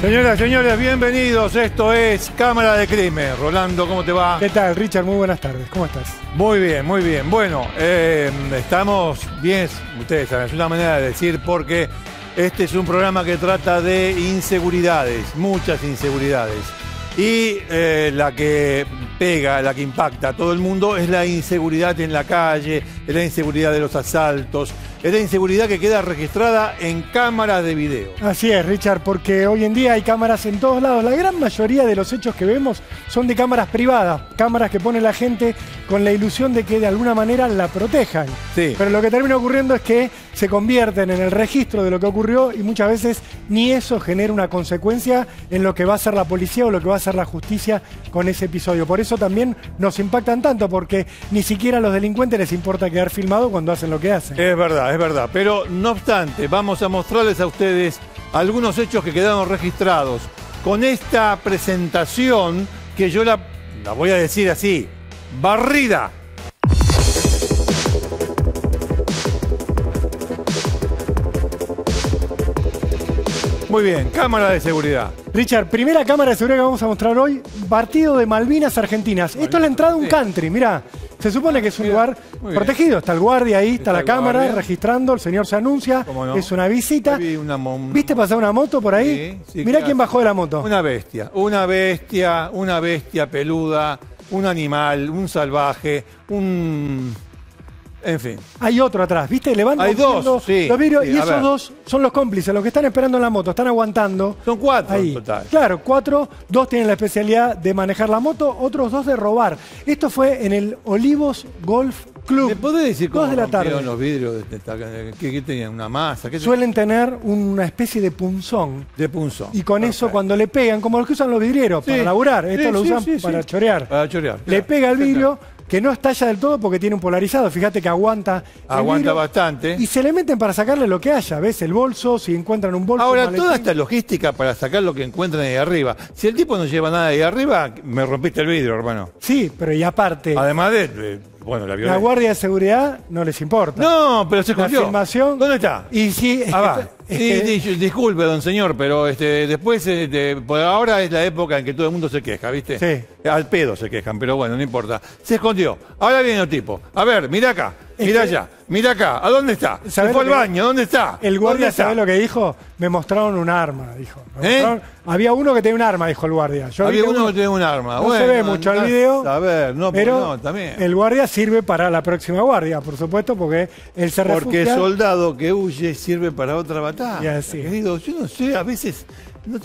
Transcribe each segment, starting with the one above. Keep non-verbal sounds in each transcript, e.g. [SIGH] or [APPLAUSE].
Señoras, señores, bienvenidos. Esto es Cámara de Crimen. Rolando, ¿cómo te va? ¿Qué tal, Richard? Muy buenas tardes. ¿Cómo estás? Muy bien, muy bien. Bueno, em, estamos bien, ustedes saben, es una manera de decir porque este es un programa que trata de inseguridades, muchas inseguridades. Y eh, la que pega, la que impacta a todo el mundo es la inseguridad en la calle, la inseguridad de los asaltos, la inseguridad que queda registrada en cámaras de video. Así es, Richard, porque hoy en día hay cámaras en todos lados. La gran mayoría de los hechos que vemos son de cámaras privadas, cámaras que pone la gente con la ilusión de que de alguna manera la protejan. Pero lo que termina ocurriendo es que se convierten en el registro de lo que ocurrió y muchas veces ni eso genera una consecuencia en lo que va a hacer la policía o lo que va a hacer la justicia con ese episodio. Por eso también nos impactan tanto, porque ni siquiera a los delincuentes les importa quedar filmado cuando hacen lo que hacen. Es verdad, es verdad. Pero no obstante, vamos a mostrarles a ustedes algunos hechos que quedaron registrados. Con esta presentación que yo la, voy a decir así, barrida. Muy bien, cámara de seguridad. Richard, primera cámara de seguridad que vamos a mostrar hoy, partido de Malvinas Argentinas. Esto es la entrada de un country, mira. Se supone que es un lugar protegido. Está el guardia ahí, está, la cámara registrando, el señor se anuncia, es una visita. ¿Viste pasar una moto por ahí? Sí, Mirá quién bajó de la moto. Una bestia, una bestia, una bestia peluda, un animal, un salvaje, un en fin. Hay otro atrás, ¿viste? Levanta. Hay dos, sí, y esos dos son los cómplices, los que están esperando en la moto, están aguantando. Son cuatro en total. Claro, cuatro. Dos tienen la especialidad de manejar la moto, otros dos de robar. Esto fue en el Olivos Golf Club. ¿Me podés decir cómo de la tarde. los vidrios? Este ¿Qué, tenían? ¿Una masa? Suelen tener una especie de punzón. De punzón. Y con eso cuando le pegan, como los que usan los vidrieros para laburar, esto lo usan para chorear. Para chorear. Le pega el vidrio que no estalla del todo porque tiene un polarizado. Fíjate que aguanta. Aguanta bastante. Y se le meten para sacarle lo que haya. ¿Ves? El bolso, si encuentran un bolso. Ahora, toda esta logística para sacar lo que encuentran ahí arriba. Si el tipo no lleva nada ahí arriba, me rompiste el vidrio, hermano. Sí, pero y aparte. Además de. Bueno, la Guardia de Seguridad no les importa. No, pero se escondió. ¿Dónde está? Y Ah, [LAUGHS] este, disculpe, don señor, pero este, después, este, ahora es la época en que todo el mundo se queja, ¿viste? Sí. Al pedo se quejan, pero bueno, no importa. Se escondió. Ahora viene el tipo. A ver, mira acá. Mira este- allá, mira acá, ¿a dónde está? Se al baño, ¿dónde está? El guardia, ¿sabe lo que dijo? Me mostraron un arma, dijo. ¿Eh? había uno que tenía un arma, dijo el guardia. Había uno que tenía un arma. No se ve mucho el video. A ver, no, pero también. el guardia sirve para la próxima guardia, por supuesto, porque él se Porque el soldado que huye sirve para otra batalla. yo no sé, a veces no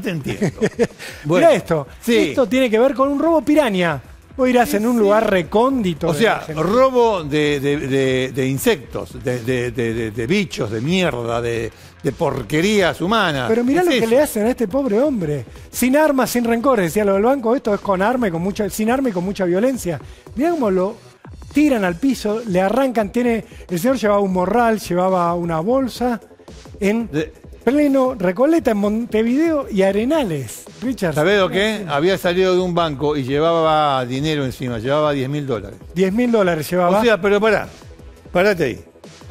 te, entiendo. [LAUGHS] Mira esto. Esto tiene que ver con un robo piraña. Vos irás en un lugar recóndito. O sea, robo de, insectos, de, bichos, de mierda, de, porquerías humanas. Pero mirá lo que le hacen a este pobre hombre. Sin armas, sin rencores. Decía lo del banco, esto es con arma y con mucha, sin arma y con mucha violencia. Mirá cómo lo tiran al piso, le arrancan, tiene. El señor llevaba un morral, llevaba una bolsa. En, pleno Recoleta en Montevideo y Arenales. Richard. ¿Sabes lo que? Había salido de un banco y llevaba dinero encima, llevaba 10 mil dólares. 10 mil dólares llevaba. O sea, pero pará, parate ahí.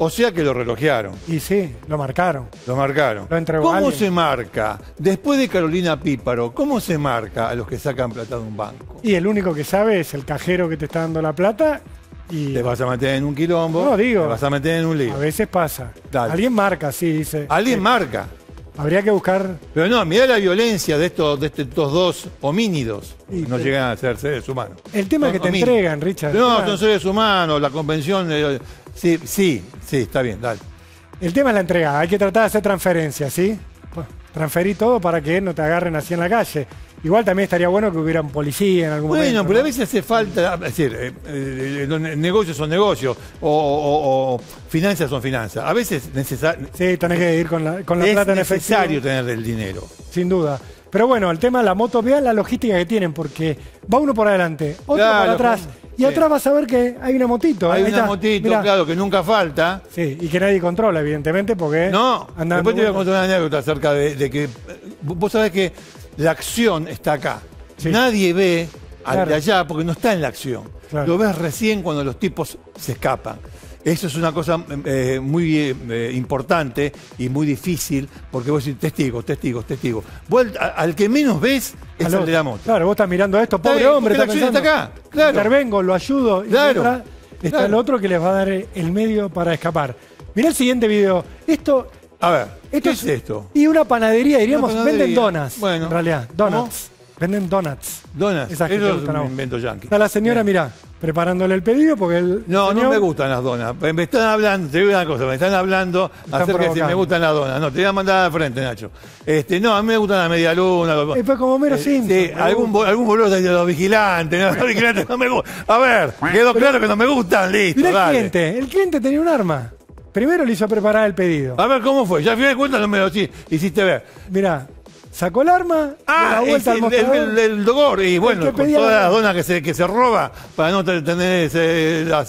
O sea que lo relojearon. Y sí, lo marcaron. Lo marcaron. Lo entregó ¿Cómo se marca? Después de Carolina Píparo, ¿cómo se marca a los que sacan plata de un banco? Y el único que sabe es el cajero que te está dando la plata te vas a meter en un quilombo. No digo. Te vas a meter en un lío. A veces pasa. Alguien marca, sí, dice. Alguien marca. Habría que buscar. Pero no, mirá la violencia de estos, de estos dos homínidos. Y no llegan a ser seres humanos. El tema es que te entregan, Richard. No, son seres humanos, la convención. sí, sí, sí, está bien, dale. El tema es la entrega. Hay que tratar de hacer transferencias, ¿sí? Transferí todo para que no te agarren así en la calle. Igual también estaría bueno que hubiera un policía en algún bueno, momento. Bueno, pero a veces hace falta, es decir, eh, eh, eh, negocios son negocios, o, finanzas son finanzas. A veces necesario. Sí, que ir con la, plata Es necesario tener el dinero. Sin duda. Pero bueno, el tema de la moto, vean la logística que tienen, porque va uno por adelante, otro por atrás. Y atrás vas a ver que hay una motito. Hay una motito, claro, que nunca falta. Sí, y que nadie controla, evidentemente, porque... No, después te voy a contar una anécdota acerca de, de que... Vos sabés que la acción está acá. Nadie ve al de allá porque no está en la acción. Lo ves recién cuando los tipos se escapan. Eso es una cosa eh, muy eh, importante y muy difícil, porque vos decís testigos, testigos, testigos. al, que menos ves es el de la moto. Claro, vos estás mirando esto, pobre hombre, está, la está acá. Claro. Intervengo, lo ayudo claro, está el otro que les va a dar el medio para escapar. Mirá el siguiente video. Esto a ver, esto ¿qué es, esto? Y una panadería, diríamos, venden donuts. Bueno. En realidad, donuts. Venden donuts. Donuts. Eso es un invento yankee. Está la señora, mira mirá, preparándole el pedido porque él... No, no me gustan las donas. Me están hablando, te digo una cosa, me están hablando acerca de si me gustan las donas. No, te voy a mandar al frente, Nacho. Este, no, a mí me gustan las medialunas. Los... Y eh, fue como mero eh, Sí, algún, algún boludo de los vigilantes. ¿no? [LAUGHS] no me A ver, quedó claro que no me gustan, listo. Mirá el cliente, el cliente tenía un arma. Primero le hizo preparar el pedido. A ver cómo fue. Ya fui de cuenta, no me lo hiciste ver. Mirá, sacó el arma, ah, la vuelta el, dolor y bueno, con todas las la, que se, que se roba para no tener ese, la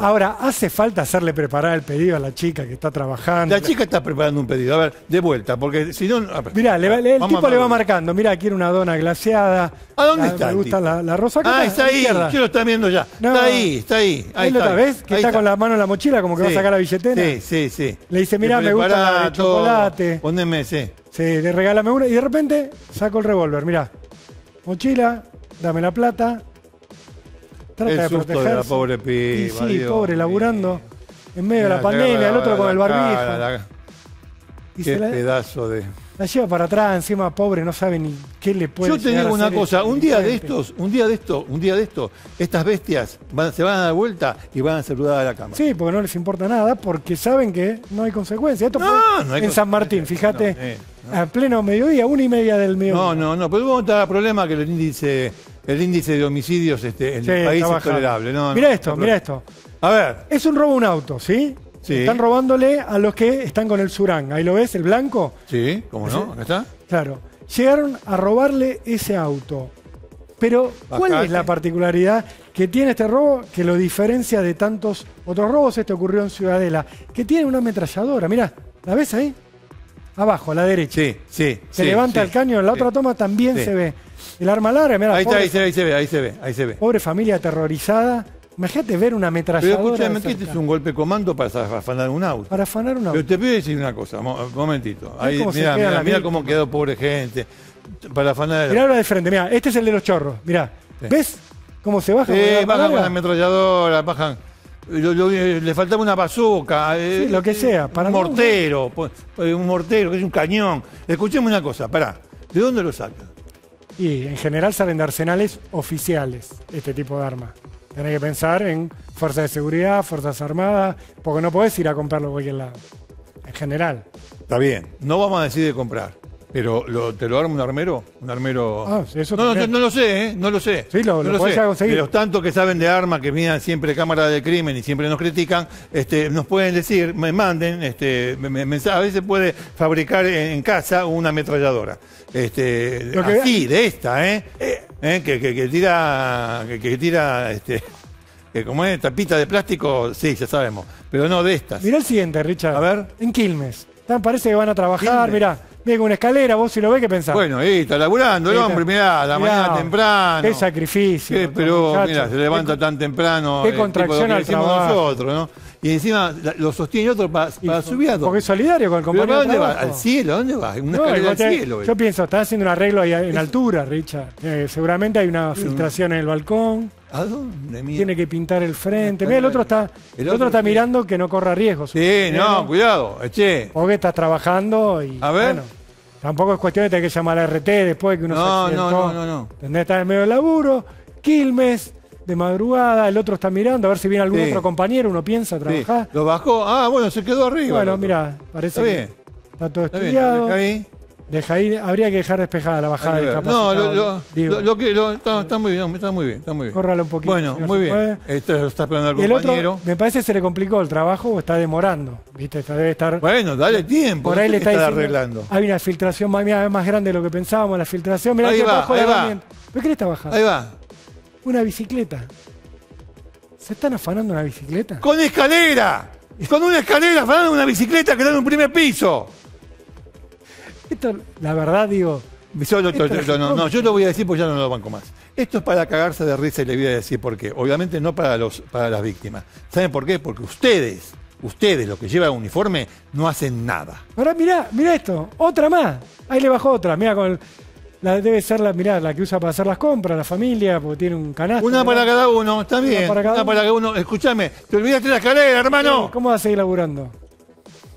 Ahora, ¿hace falta hacerle preparar el pedido a la chica que está trabajando? La chica está preparando un pedido, a ver, de vuelta, porque si no... Mirá, el tipo le va marcando, mirá, quiere una dona glaseada. ¿A dónde está? Le gusta la, rosa. Ah, está, ahí, yo lo está viendo ya. está ahí, está ahí. ahí está, que está, con la mano en la mochila, como que va a sacar la billetera. Sí, sí, sí. Le dice, mirá, me gusta el chocolate. Poneme, sí. Sí, le regálame una y de repente saco el revólver, mirá. Mochila, dame la plata. Trata el de susto protegerse. de la pobre piba. Y sí, pobre, laburando. En medio de la, pandemia, el otro con el barbijo. y qué pedazo de... La lleva para atrás, encima pobre, no sabe ni qué le puede Yo te digo una cosa, un día de estos, un día de esto, un día de esto, estas bestias se van a dar vuelta y van a saludar a la cámara. Sí, porque no les importa nada, porque saben que no hay consecuencias. Esto no, en San Martín, fíjate, eh, a pleno mediodía, una y media del mediodía. No, no, no, pero vos te da problema que el índice, el índice de homicidios este, en el país es tolerable. No, mirá esto, mira esto. A ver. Es un robo un auto, ¿sí? Están robándole a los que están con el surán. Ahí lo ves, el blanco. Sí, ¿cómo no? ¿Dónde está. Claro. Llegaron a robarle ese auto. Pero, ¿cuál es la particularidad que tiene este robo que lo diferencia de tantos otros robos? Este ocurrió en Ciudadela, que tiene una ametralladora. Mirá, ¿la ves ahí? Abajo, a la derecha. Sí, sí. Se levanta el caño, en la otra toma también se ve. El arma larga, mirá. Ahí, está, ahí se ve, ahí se ve, ahí se ve. Pobre familia aterrorizada Imagínate ver una ametralladora. es un golpe comando para afanar un auto. Para afanar un auto. Pero te voy a decir una cosa, un momentito. mira, mira, cómo quedó pobre gente. Para afanar. mira ahora de frente, mira, este es el de los chorros, mira ¿Ves cómo se baja? Eh, bajan con la ametralladora, bajan. le faltaba una bazooka, eh, lo que sea, un mortero, pues, eh, un mortero, que es un cañón. Escuchemos una cosa, pará, ¿de dónde lo sacan? Y en general salen de arsenales oficiales este tipo de armas. Tenés que pensar en fuerzas de seguridad, fuerzas armadas, porque no podés ir a comprarlo cualquier lado, en general. Está bien, no vamos a decidir comprar. Pero te lo arma un armero, un armero. Ah, no, no, no, lo sé, ¿eh? no lo sé. Sí, lo, conseguir. De los tantos que saben de armas, que miran siempre cámara de crimen y siempre nos critican, este, nos pueden decir, me manden, este, me, a veces puede fabricar en, casa una ametralladora, este, de esta, ¿eh? eh. ¿Eh? Que, tira, que, tira, este que como es tapita de plástico, sí, ya sabemos, pero no de estas. Mirá el siguiente, Richard. A ver. En Quilmes. parece que van a trabajar, mira mirá. Viene con una escalera, vos si lo ves, ¿qué pensás? Bueno, ahí está laburando el hombre, mirá, la mañana temprano. Qué sacrificio. pero, mira, se levanta tan temprano. qué contracción al nosotros, ¿no? Y encima lo sostiene otro para subir a Porque es solidario con el compañero. dónde va? ¿Al cielo? ¿Dónde va? Una escalera al cielo. Yo eh. pienso, está haciendo un arreglo ahí en altura, Richard. Eh, seguramente hay una filtración en el balcón. Tiene que pintar el frente. Mira, el otro está, el otro, está mirando que no corra riesgos. Sí, ¿Eh? no, cuidado, O que estás trabajando y. A ver. tampoco es cuestión de tener que llamar a RT después que uno no, se No, no, no, no. que estar en medio del laburo. Quilmes, de madrugada, el otro está mirando a ver si viene algún otro compañero, uno piensa, trabajar. Lo bajó, ah, bueno, se quedó arriba. Bueno, mira, parece que está todo estudiado. Está Deja ahí, habría que dejar despejada la bajada de No, lo, lo, que, está, está, muy bien, está muy bien, está muy bien. Córralo un poquito. Bueno, muy bien. Esto lo está esperando el, compañero. Otro, me parece que se le complicó el trabajo o está demorando. ¿Viste? Debe estar. Bueno, dale tiempo. Por ahí le está, arreglando. Hay una filtración más, más grande de lo que pensábamos, la filtración. Mirá ahí va, ¿Pero qué le está bajando? Ahí va. Una bicicleta. ¿Se están afanando una bicicleta? ¡Con escalera! Con una escalera afanando una bicicleta que está en un primer piso. Esto, la verdad, digo. no, yo, lo voy a decir porque ya no lo banco más. Esto es para cagarse de risa y le voy a decir por qué. Obviamente no para, los, para las víctimas. ¿Saben por qué? Porque ustedes, ustedes, los que llevan uniforme, no hacen nada. Ahora mirá, mirá esto, otra más. Ahí le bajó otra, mirá con la, debe ser la, la que usa para hacer las compras, la familia, porque tiene un canasto. Una para cada uno, está bien. Una para cada, uno. Escúchame, te olvidaste la escalera, hermano. ¿Cómo vas a seguir laburando?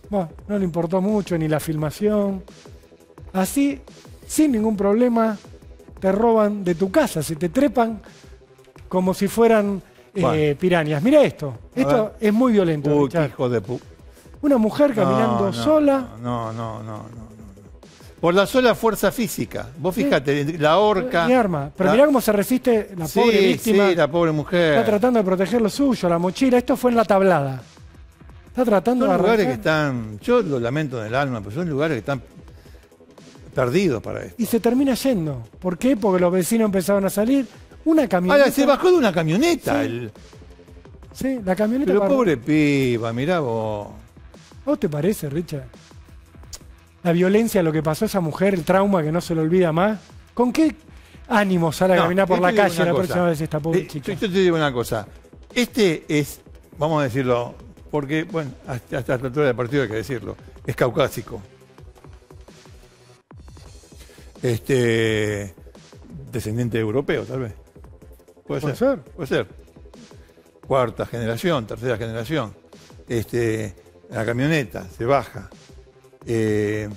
Bueno, no le importó mucho ni la filmación. Así, sin ningún problema, te roban de tu casa, se te trepan como si fueran eh, piranhas. Mira esto, esto es muy violento. hijo de Una mujer caminando sola. No, no, no, no. Por la sola fuerza física. Vos fíjate, la horca. Mi arma. Pero mirá cómo se resiste la pobre víctima. Sí, la pobre mujer. Está tratando de proteger lo suyo, la mochila. Esto fue en la tablada. Está tratando son lugares que están, yo lo lamento en el alma, pero son lugares que están perdido para esto. Y se termina yendo. ¿Por qué? Porque los vecinos empezaron a salir. Una camioneta. se bajó de una camioneta. Sí, el... la camioneta. Pero pobre piba, mirá vos. vos te parece, Richard? La violencia, lo que pasó a esa mujer, el trauma que no se le olvida más. ¿Con qué ánimo sale a caminar por la calle la próxima vez esta pobre eh, chica? Yo te digo una cosa. Este es, vamos a decirlo, porque, bueno, hasta, hasta la altura del partido hay que decirlo, es caucásico este, descendiente europeo, tal vez. Puede, ser? Puede ser. Cuarta generación, tercera generación. Este, la camioneta se baja. Eh,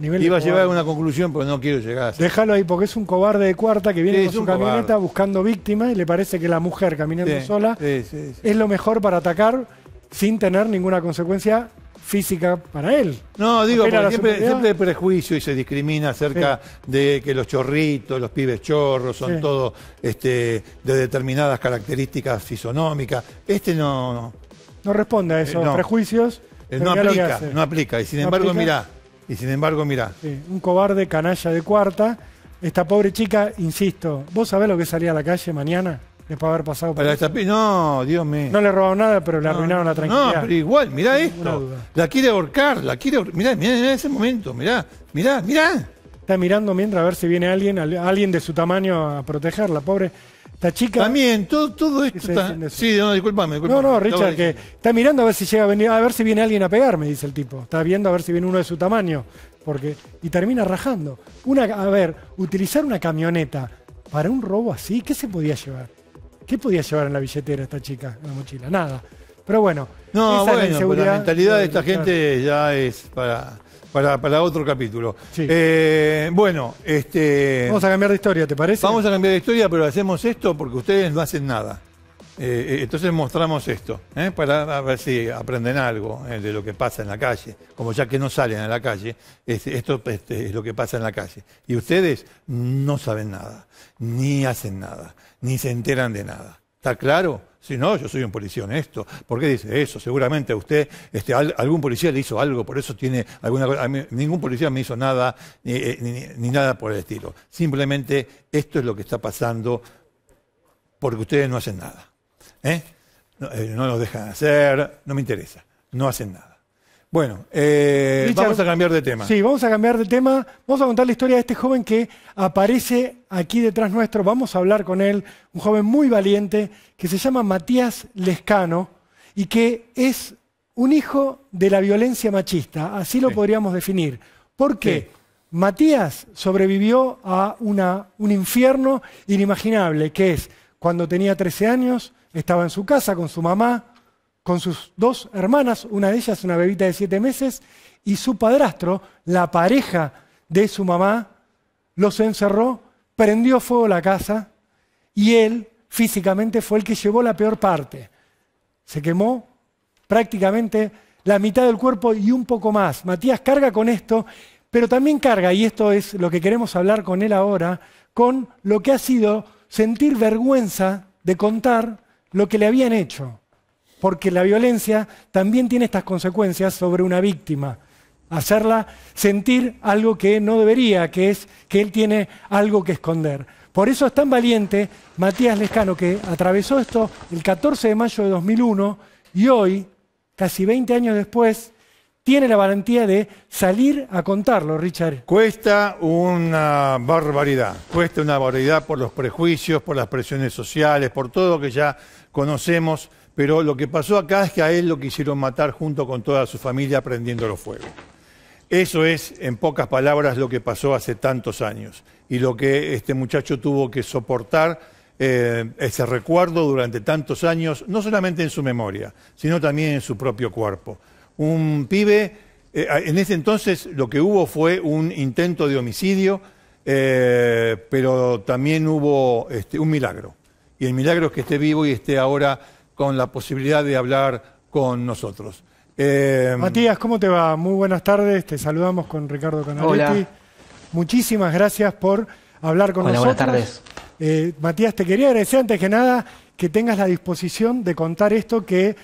iba a llevar a una conclusión, pero no quiero llegar. A Déjalo ahí, porque es un cobarde de cuarta que viene con su camioneta buscando víctimas y le parece que la mujer caminando sola es lo mejor para atacar sin tener ninguna consecuencia física para él. No, digo, siempre, hay prejuicio y se discrimina acerca de que los chorritos, los pibes chorros, son todo todos este, de determinadas características fisonómicas. Este no... No, responde a esos eh, prejuicios. Eh, no aplica, no aplica. Y sin embargo, mirá. Y sin embargo, mirá. un cobarde canalla de cuarta. Esta pobre chica, insisto, ¿vos sabés lo que salía a la calle mañana? haber pasado No, Dios mío. No le robaron nada, pero le arruinaron la tranquilidad. No, pero igual, mirá esto. La quiere ahorcar, la quiere ahorcar. Mirá, mirá, mirá, ese momento, mirá, mirá, mirá. Está mirando mientras a ver si viene alguien, alguien de su tamaño a protegerla, pobre. Esta chica. También, todo, esto está. Sí, no, disculpame, No, no, Richard, que está mirando a ver si llega a venir, a ver si viene alguien a pegarme, dice el tipo. Está viendo a ver si viene uno de su tamaño. Porque, y termina rajando. Una, a ver, utilizar una camioneta para un robo así, ¿qué se podía llevar? ¿Qué podía llevar en la billetera esta chica, Una la mochila? Nada. Pero bueno. esa la, mentalidad de esta gente ya es para, otro capítulo. Eh, bueno, este. Vamos a cambiar de historia, ¿te parece? Vamos a cambiar de historia, pero hacemos esto porque ustedes no hacen nada. Eh, eh, entonces mostramos esto, para ver si aprenden algo de lo que pasa en la calle. Como ya que no salen a la calle, esto este, es lo que pasa en la calle. Y ustedes no saben nada, ni hacen nada ni se enteran de nada. ¿Está claro? Si no, yo soy un policía Esto, ¿Por qué dice eso? Seguramente a usted, este, algún policía le hizo algo, por eso tiene alguna cosa. Ningún policía me hizo nada, eh, ni, nada por el estilo. Simplemente esto es lo que está pasando porque ustedes no hacen nada. ¿Eh? No, eh, no, dejan hacer, no me interesa, no hacen nada. Bueno, eh, vamos a cambiar de tema. Sí, vamos a cambiar de tema. Vamos a contar la historia de este joven que aparece aquí detrás nuestro. Vamos a hablar con él, un joven muy valiente que se llama Matías Lescano y que es un hijo de la violencia machista, así lo podríamos definir. ¿Por qué? Matías sobrevivió a una, un infierno inimaginable, que es cuando tenía 13 años, estaba en su casa con su mamá, con sus dos hermanas, una de ellas una bebita de siete meses, y su padrastro, la pareja de su mamá, los encerró, prendió fuego la casa y él físicamente fue el que llevó la peor parte. Se quemó prácticamente la mitad del cuerpo y un poco más. Matías carga con esto, pero también carga, y esto es lo que queremos hablar con él ahora, con lo que ha sido sentir vergüenza de contar lo que le habían hecho porque la violencia también tiene estas consecuencias sobre una víctima. Hacerla sentir algo que no debería, que es que él tiene algo que esconder. Por eso es tan valiente Matías Lescano, que atravesó esto el 14 de mayo de 2001 y hoy, casi 20 años después, tiene la valentía de salir a contarlo, Richard. Cuesta una barbaridad, cuesta una barbaridad por los prejuicios, por las presiones sociales, por todo lo que ya conocemos pero lo que pasó acá es que a él lo quisieron matar junto con toda su familia prendiéndolo fuego. Eso es, en pocas palabras, lo que pasó hace tantos años y lo que este muchacho tuvo que soportar eh, ese recuerdo durante tantos años, no solamente en su memoria, sino también en su propio cuerpo. Un pibe, eh, en ese entonces lo que hubo fue un intento de homicidio, eh, pero también hubo este, un milagro. Y el milagro es que esté vivo y esté ahora con la posibilidad de hablar con nosotros. Em, Matías, ¿cómo te va? Muy buenas tardes, te saludamos con Ricardo Canaletti. Muchísimas gracias por hablar con Hola, nosotros. Buenas tardes. Eh, Matías, te quería agradecer antes que nada que tengas la disposición de contar esto que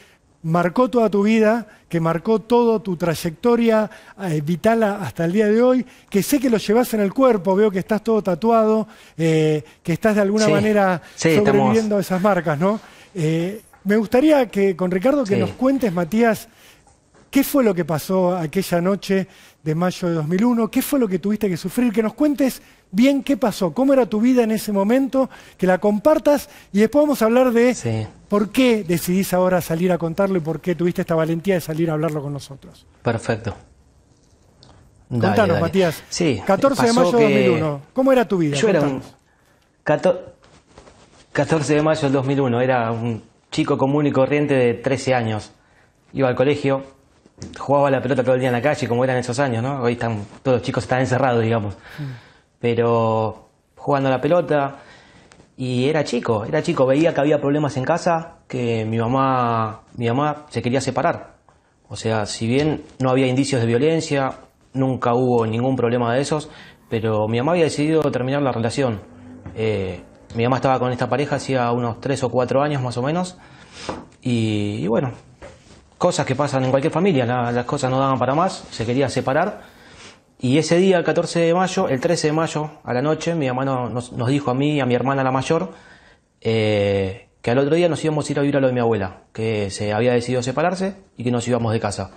marcó toda tu vida, que marcó toda tu trayectoria eh, vital hasta el día de hoy, que sé que lo llevas en el cuerpo, veo que estás todo tatuado, eh, que estás de alguna manera sobreviviendo a esas marcas, ¿no? Eh, me gustaría que con Ricardo que nos cuentes, Matías, qué fue lo que pasó aquella noche de mayo de 2001, qué fue lo que tuviste que sufrir, que nos cuentes bien qué pasó, cómo era tu vida en ese momento, que la compartas y después vamos a hablar de por qué decidís ahora salir a contarlo y por qué tuviste esta valentía de salir a hablarlo con nosotros. Perfecto. Contanos, Matías. Sí, 14 de mayo de 2001, ¿cómo era tu vida? Yo era un... 14 de mayo de 2001, era un chico común y corriente de 13 años. Iba al colegio, jugaba la pelota todo el día en la calle, como eran esos años, ¿no? Hoy están, todos los chicos están encerrados, digamos. Mm. Pero jugando a la pelota, y era chico, era chico, veía que había problemas en casa, que mi mamá, mi mamá se quería separar. O sea, si bien no había indicios de violencia, nunca hubo ningún problema de esos, pero mi mamá había decidido terminar la relación. Eh, mi mamá estaba con esta pareja hacía unos 3 o 4 años más o menos. Y, bueno, cosas que pasan en cualquier familia, las cosas no daban para más, se quería separar. Y ese día, el 14 de mayo, el 13 de mayo a la noche, mi mamá nos, dijo a mí y a mi hermana la mayor eh, que al otro día nos íbamos a ir a vivir a lo de mi abuela, que se había decidido separarse y que nos íbamos de casa.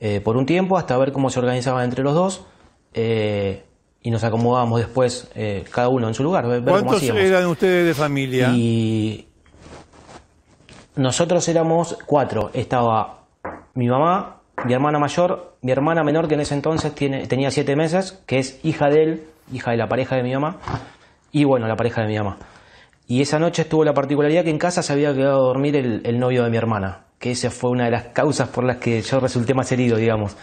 Eh, por un tiempo, hasta ver cómo se organizaban entre los dos. Eh, y nos acomodábamos después eh, cada uno en su lugar. ¿Cuántos eran ustedes de familia? Y nosotros éramos cuatro. Estaba mi mamá, mi hermana mayor, mi hermana menor que en ese entonces tiene, tenía siete meses, que es hija de él, hija de la pareja de mi mamá, y bueno, la pareja de mi mamá. Y esa noche estuvo la particularidad que en casa se había quedado a dormir el, novio de mi hermana, que esa fue una de las causas por las que yo resulté más herido, digamos.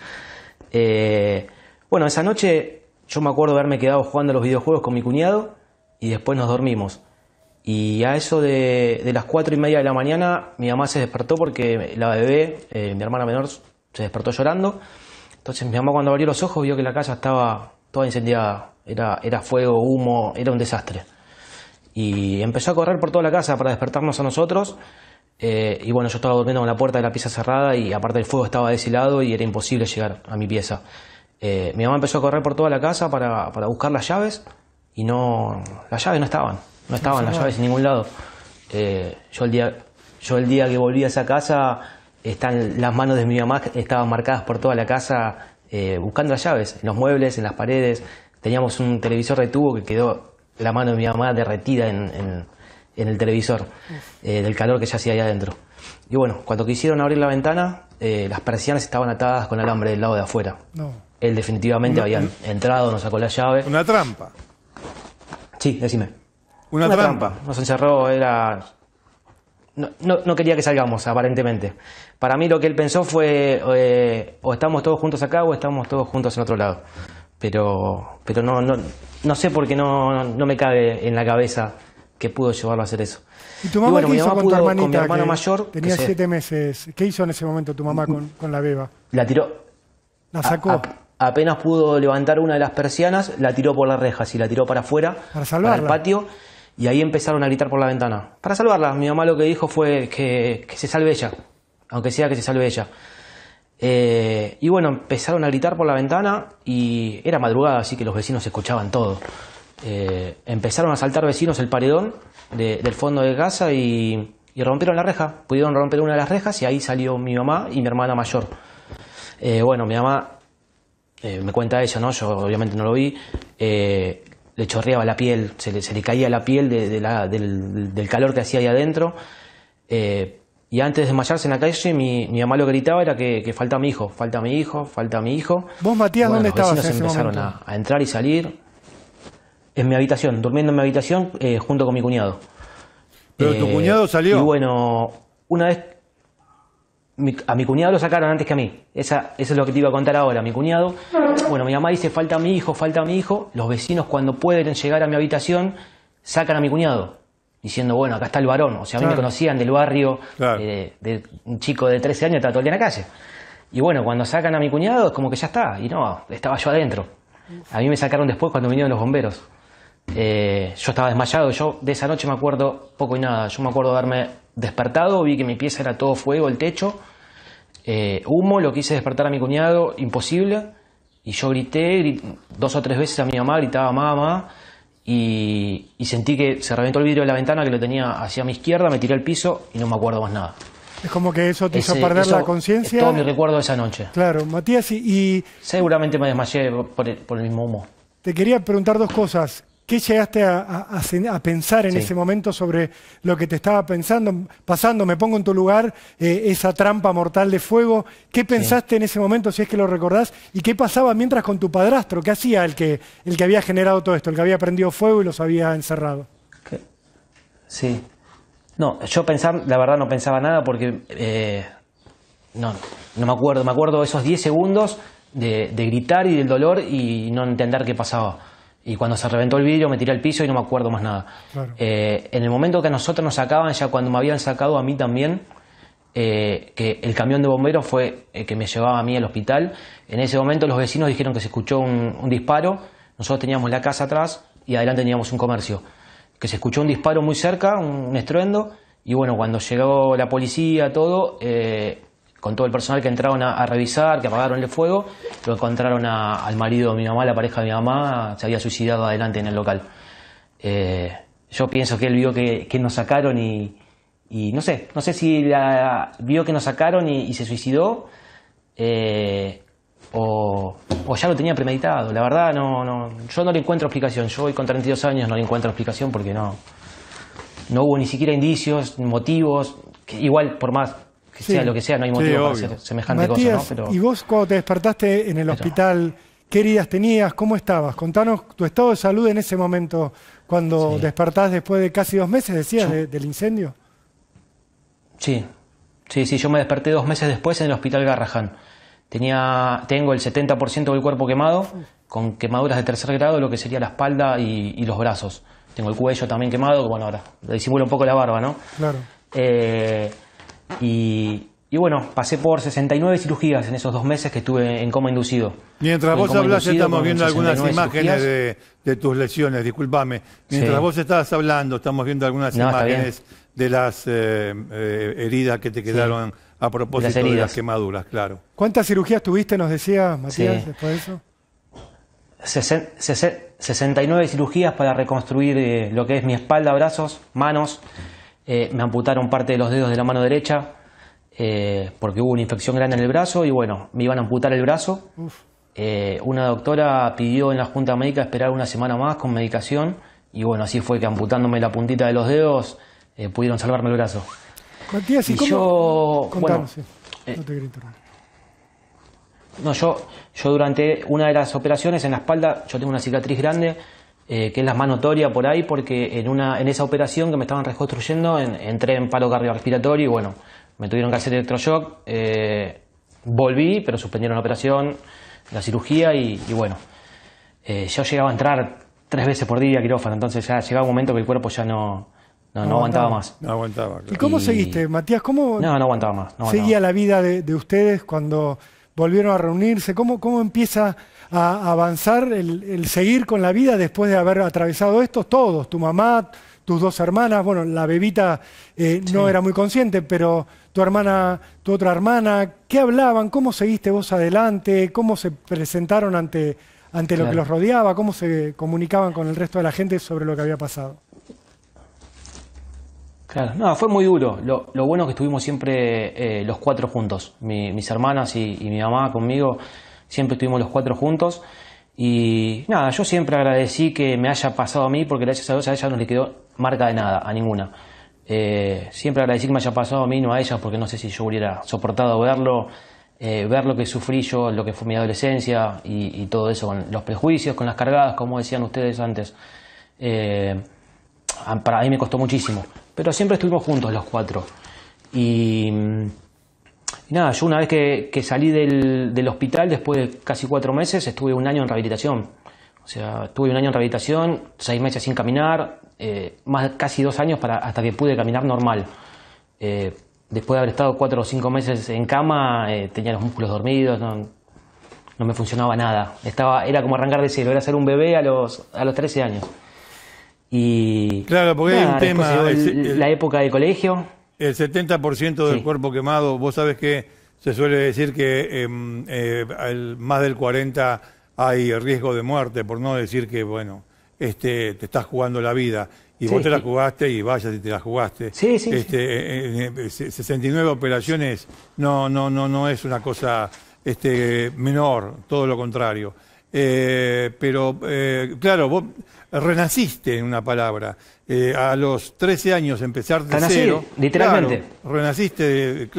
Eh, bueno, esa noche yo me acuerdo haberme quedado jugando a los videojuegos con mi cuñado y después nos dormimos. Y a eso de, las 4 y media de la mañana, mi mamá se despertó porque la bebé, eh, mi hermana menor, se despertó llorando. Entonces mi mamá cuando abrió los ojos vio que la casa estaba toda incendiada. Era, era fuego, humo, era un desastre. Y empezó a correr por toda la casa para despertarnos a nosotros. Eh, y bueno, yo estaba durmiendo con la puerta de la pieza cerrada y aparte el fuego estaba deshilado y era imposible llegar a mi pieza. Eh, mi mamá empezó a correr por toda la casa para, buscar las llaves y no. Las llaves no estaban, no estaban las llaves en ningún lado. Eh, yo, el día, yo el día que volví a esa casa, están las manos de mi mamá estaban marcadas por toda la casa eh, buscando las llaves, en los muebles, en las paredes. Teníamos un televisor de tubo que quedó la mano de mi mamá derretida en, el televisor, del calor que ya hacía allá adentro. Y bueno, cuando quisieron abrir la ventana, las persianas estaban atadas con alambre del lado de afuera. No él definitivamente había entrado, nos sacó la llave. ¿Una trampa? Sí, decime. ¿Una, trampa. Nos encerró, era... No, quería que salgamos, aparentemente. Para mí lo que él pensó fue, eh, o estamos todos juntos acá o estamos todos juntos en otro lado. Pero, pero no, no, sé por qué no, me cabe en la cabeza que pudo llevarlo a hacer eso. ¿Y tu mamá con tu Con mi hermano mayor. Tenía siete meses. ¿Qué hizo en ese momento tu mamá con, la beba? La tiró. La sacó apenas pudo levantar una de las persianas, la tiró por las rejas y la tiró para afuera, para, salvarla. el patio, y ahí empezaron a gritar por la ventana. Para salvarla, mi mamá lo que dijo fue que, se salve ella, aunque sea que se salve ella. Eh, y bueno, empezaron a gritar por la ventana y era madrugada, así que los vecinos escuchaban todo. Eh, empezaron a saltar vecinos el paredón del fondo de casa y, rompieron la reja. Pudieron romper una de las rejas y ahí salió mi mamá y mi hermana mayor. Eh, bueno, mi mamá eh, me cuenta eso, ¿no? Yo obviamente no lo vi. Eh, le chorreaba la piel, se le, caía la piel del, calor que hacía ahí adentro. Eh, y antes de desmayarse en la calle, mi, mamá lo gritaba era que, falta mi hijo, falta mi hijo, falta mi hijo. ¿Vos, Matías, dónde estabas? En ese empezaron a, a, entrar y salir en mi habitación, durmiendo en mi habitación junto con mi cuñado. Pero tu cuñado salió. Y bueno, una vez a mi cuñado lo sacaron antes que a mí. eso es lo que te iba a contar ahora. Mi cuñado, bueno, mi mamá dice, falta a mi hijo, falta a mi hijo. Los vecinos cuando pueden llegar a mi habitación, sacan a mi cuñado, diciendo, bueno, acá está el varón. O sea, a mí me conocían del barrio, de, un chico de 13 años estaba todo el día en la calle. Y bueno, cuando sacan a mi cuñado, es como que ya está. Y no, estaba yo adentro. A mí me sacaron después cuando vinieron los bomberos. Eh, yo estaba desmayado, yo de esa noche me acuerdo poco y nada. Yo me acuerdo darme Despertado, vi que mi pieza era todo fuego, el techo, eh, humo, lo quise despertar a mi cuñado, imposible. Y yo grité, dos o tres veces a mi mamá, gritaba mamá, y, y sentí que se reventó el vidrio de la ventana que lo tenía hacia mi izquierda, me tiré al piso y no me acuerdo más nada. Es como que eso te hizo perder la conciencia. Todo mi recuerdo de esa noche. Claro, Matías, y. Seguramente me desmayé por el mismo humo. Te quería preguntar dos cosas. ¿Qué llegaste a, pensar en ese momento sobre lo que te estaba pensando, pasando? Me pongo en tu lugar, eh, esa trampa mortal de fuego. ¿Qué pensaste en ese momento, si es que lo recordás? ¿Y qué pasaba mientras con tu padrastro? ¿Qué hacía el que, el que había generado todo esto, el que había prendido fuego y los había encerrado? Sí. No, yo pensaba, la verdad no pensaba nada porque eh, no, no me acuerdo. Me acuerdo esos 10 segundos de gritar y del dolor y no entender qué pasaba. Y cuando se reventó el vidrio me tiré al piso y no me acuerdo más nada. Eh, en el momento que a nosotros nos sacaban, ya cuando me habían sacado a mí también, eh, que el camión de bomberos fue eh, que me llevaba a mí al hospital. En ese momento los vecinos dijeron que se escuchó un, disparo. Nosotros teníamos la casa atrás y adelante teníamos un comercio. Que se escuchó un disparo muy cerca, un, estruendo. Y bueno, cuando llegó la policía, todo, con todo el personal que entraron a, revisar, que apagaron el fuego, lo encontraron al marido de mi mamá, la pareja de mi mamá, se había suicidado adelante en el local. Eh, yo pienso que él vio que, que nos sacaron y, no sé, no sé si la, vio que nos sacaron y, se suicidó eh, o, ya lo tenía premeditado. La verdad, no, no, yo no le encuentro explicación. Yo hoy con 32 años no le encuentro explicación porque no, no hubo ni siquiera indicios, motivos. Que igual, por más sea lo que sea, no hay motivo para hacer semejante cosa. ¿no? Pero... ¿Y vos cuando te despertaste en el hospital, qué heridas tenías? ¿Cómo estabas? Contanos tu estado de salud en ese momento, cuando despertás después de casi dos meses, decías, del incendio. Sí, sí, sí, yo me desperté dos meses después en el hospital Garrahan. Tenía, tengo el 70% del cuerpo quemado, con quemaduras de tercer grado, lo que sería la espalda y, los brazos. Tengo el cuello también quemado, que bueno, ahora disimula un poco la barba, ¿no? Claro. Eh, y, bueno, pasé por 69 cirugías en esos dos meses que estuve en coma inducido. Mientras vos hablas, estamos viendo algunas imágenes de, tus lesiones, discúlpame. Mientras vos estabas hablando, estamos viendo algunas imágenes de las eh, eh, heridas que te quedaron a propósito de las quemaduras, claro. ¿Cuántas cirugías tuviste, nos decía Matías, después de eso? 69 cirugías para reconstruir eh, lo que es mi espalda, brazos, manos. Eh, me amputaron parte de los dedos de la mano derecha eh, porque hubo una infección grande en el brazo y bueno, me iban a amputar el brazo. Eh, una doctora pidió en la Junta Médica esperar una semana más con medicación y bueno, así fue que amputándome la puntita de los dedos pudieron salvarme el brazo. ¿y, cómo? no te grito nada. No, yo, yo durante una de las operaciones en la espalda, yo tengo una cicatriz grande, eh, que es la más notoria por ahí, porque en, una, en esa operación que me estaban reconstruyendo entré en paro cardiorrespiratorio y bueno, me tuvieron que hacer electroshock, eh, volví, pero suspendieron la operación, la cirugía y, bueno, eh, yo llegaba a entrar tres veces por día a quirófano, entonces ya llegaba un momento que el cuerpo ya no, no, aguantaba, más. No aguantaba. ¿Y cómo seguiste, Matías? ¿Cómo no, no aguantaba más. seguía la vida de, ustedes cuando volvieron a reunirse? ¿Cómo, cómo empieza a avanzar, el, seguir con la vida después de haber atravesado esto, todos, tu mamá, tus dos hermanas, bueno, la bebita eh, no era muy consciente, pero tu hermana, tu otra hermana, ¿qué hablaban? ¿Cómo seguiste vos adelante? ¿Cómo se presentaron ante, ante lo que los rodeaba? ¿Cómo se comunicaban con el resto de la gente sobre lo que había pasado? Claro, no, fue muy duro. Lo, bueno es que estuvimos siempre eh, los cuatro juntos, mis hermanas y mi mamá conmigo siempre estuvimos los cuatro juntos. Y nada, yo siempre agradecí que me haya pasado a mí, porque gracias a Dios a ella no le quedó marca de nada, a ninguna. Eh, siempre agradecí que me haya pasado a mí, no a ella, porque no sé si yo hubiera soportado verlo, eh, ver lo que sufrí yo, lo que fue mi adolescencia y, todo eso, con los prejuicios, con las cargadas, como decían ustedes antes. Eh, para mí me costó muchísimo, pero siempre estuvimos juntos los cuatro. Y mm, y nada, yo una vez que, salí del, hospital, después de casi cuatro meses, estuve un año en rehabilitación. O sea, estuve un año en rehabilitación, seis meses sin caminar, eh, más casi dos años para, hasta que pude caminar normal. Eh, después de haber estado cuatro o cinco meses en cama, eh, tenía los músculos dormidos, no, me funcionaba nada. Estaba, era como arrancar de cero, era ser un bebé a los, a los 13 años. Y, claro, porque es un tema. la época de colegio el 70% del cuerpo quemado, vos sabes que se suele decir que em, eh, más del 40% hay riesgo de muerte, por no decir que, bueno, este, te estás jugando la vida. Y vos te la jugaste y vaya si te la jugaste. Sí, sí. Este, 69 eh, eh, operaciones no, no, no, no es una cosa este, menor, todo lo contrario. pero, claro, vos renaciste en una palabra. Eh, a los 13 años empezar de cero. literalmente. renaciste. Eh,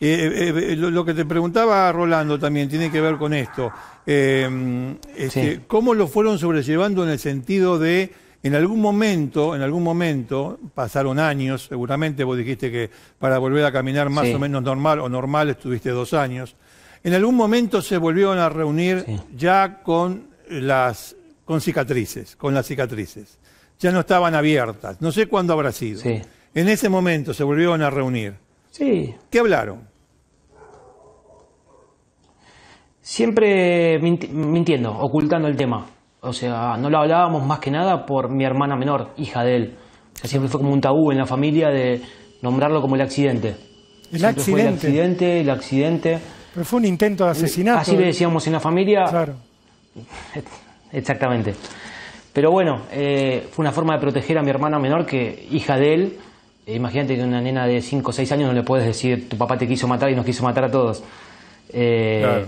eh, lo, que te preguntaba Rolando también tiene que ver con esto. Em, este, ¿Cómo lo fueron sobrellevando en el sentido de en algún momento, en algún momento, pasaron años, seguramente vos dijiste que para volver a caminar más o menos normal o normal estuviste dos años. En algún momento se volvieron a reunir ya con las con cicatrices, con las cicatrices. Ya no estaban abiertas, no sé cuándo habrá sido. En ese momento se volvieron a reunir. Sí. ¿Qué hablaron? Siempre mintiendo, ocultando el tema. O sea, no lo hablábamos más que nada por mi hermana menor, hija de él. sea, siempre fue como un tabú en la familia de nombrarlo como el accidente. El accidente. el accidente, el accidente. Pero fue un intento de asesinato. Así le decíamos en la familia. Claro. [LAUGHS] Exactamente. Pero bueno, eh, fue una forma de proteger a mi hermana menor, que hija de él. Eh, imagínate que una nena de 5 o 6 años no le puedes decir, tu papá te quiso matar y nos quiso matar a todos. Eh,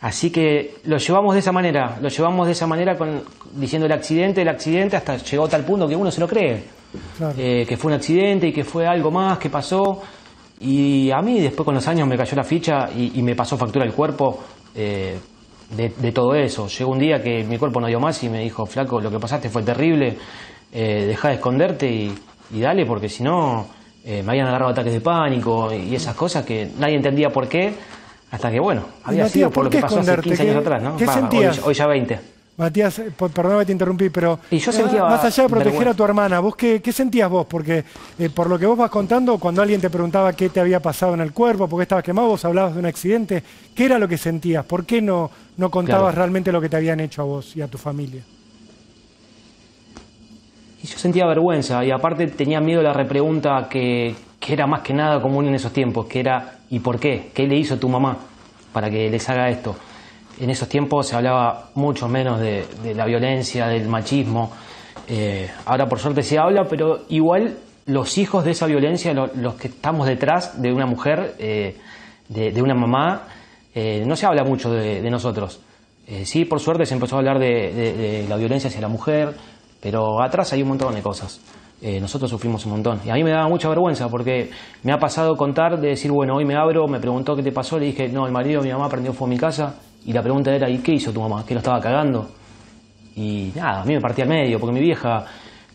así que lo llevamos de esa manera, lo llevamos de esa manera con, diciendo el accidente, el accidente, hasta llegó a tal punto que uno se lo cree. que fue un accidente y que fue algo más que pasó. Y a mí después con los años me cayó la ficha y, y me pasó factura el cuerpo de, todo eso. Llegó un día que mi cuerpo no dio más y me dijo, flaco, lo que pasaste fue terrible, eh, deja de esconderte y, dale, porque si no eh, me habían agarrado ataques de pánico y esas cosas que nadie entendía por qué, hasta que, bueno, había sido por, lo que pasó hace 15 años atrás, ¿no? ¿Qué Hoy, hoy ya 20. Matías, eh, perdóname que te interrumpí, pero eh, más allá de proteger a tu hermana, ¿vos qué, sentías vos? Porque eh, por lo que vos vas contando, cuando alguien te preguntaba qué te había pasado en el cuerpo, por qué estabas quemado, vos hablabas de un accidente, ¿qué era lo que sentías? ¿Por qué no, no contabas realmente lo que te habían hecho a vos y a tu familia? Y yo sentía vergüenza y aparte tenía miedo a la repregunta que, que era más que nada común en esos tiempos, que era ¿y por qué? ¿Qué le hizo tu mamá para que les haga esto? en esos tiempos se hablaba mucho menos de, la violencia, del machismo. Eh, ahora por suerte se habla, pero igual los hijos de esa violencia, los que estamos detrás de una mujer, eh, de, una mamá, eh, no se habla mucho de, nosotros. sí, por suerte se empezó a hablar de, la violencia hacia la mujer, pero atrás hay un montón de cosas. nosotros sufrimos un montón. Y a mí me daba mucha vergüenza porque me ha pasado contar de decir, bueno, hoy me abro, me preguntó qué te pasó, le dije, no, el marido de mi mamá prendió fuego a mi casa, y la pregunta era, ¿y qué hizo tu mamá? ¿Qué lo estaba cagando? Y nada, a mí me partía al medio, porque mi vieja,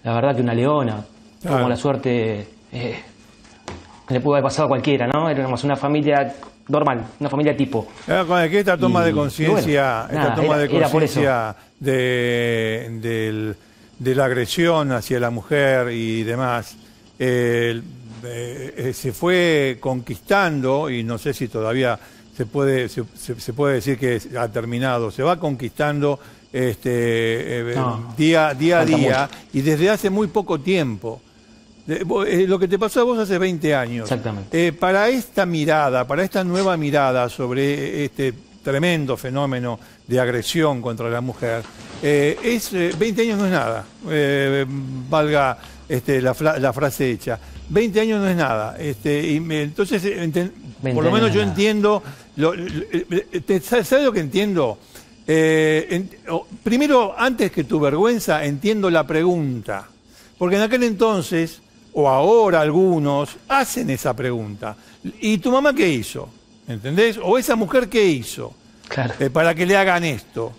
la verdad que una leona, como la suerte, eh, le pudo haber pasado a cualquiera, ¿no? Éramos una familia normal, una familia tipo. Ah, con esta toma de conciencia, esta toma de conciencia de, la agresión hacia la mujer y demás, eh, eh, se fue conquistando, y no sé si todavía se puede, se, puede decir que ha terminado, se va conquistando este, eh, día, día a día y desde hace muy poco tiempo. Eh, lo que te pasó a vos hace 20 años. Eh, para esta mirada, para esta nueva mirada sobre este tremendo fenómeno de agresión contra la mujer, es 20 años no es nada, valga este, la, frase hecha. 20 años no es nada. Este, y, entonces, por lo menos yo entiendo lo, lo, eh, ¿Sabes lo que entiendo? Eh, primero, antes que tu vergüenza, entiendo la pregunta. Porque en aquel entonces, o ahora algunos, hacen esa pregunta. ¿Y tu mamá qué hizo? ¿Entendés? ¿O esa mujer qué hizo? Eh, para que le hagan esto.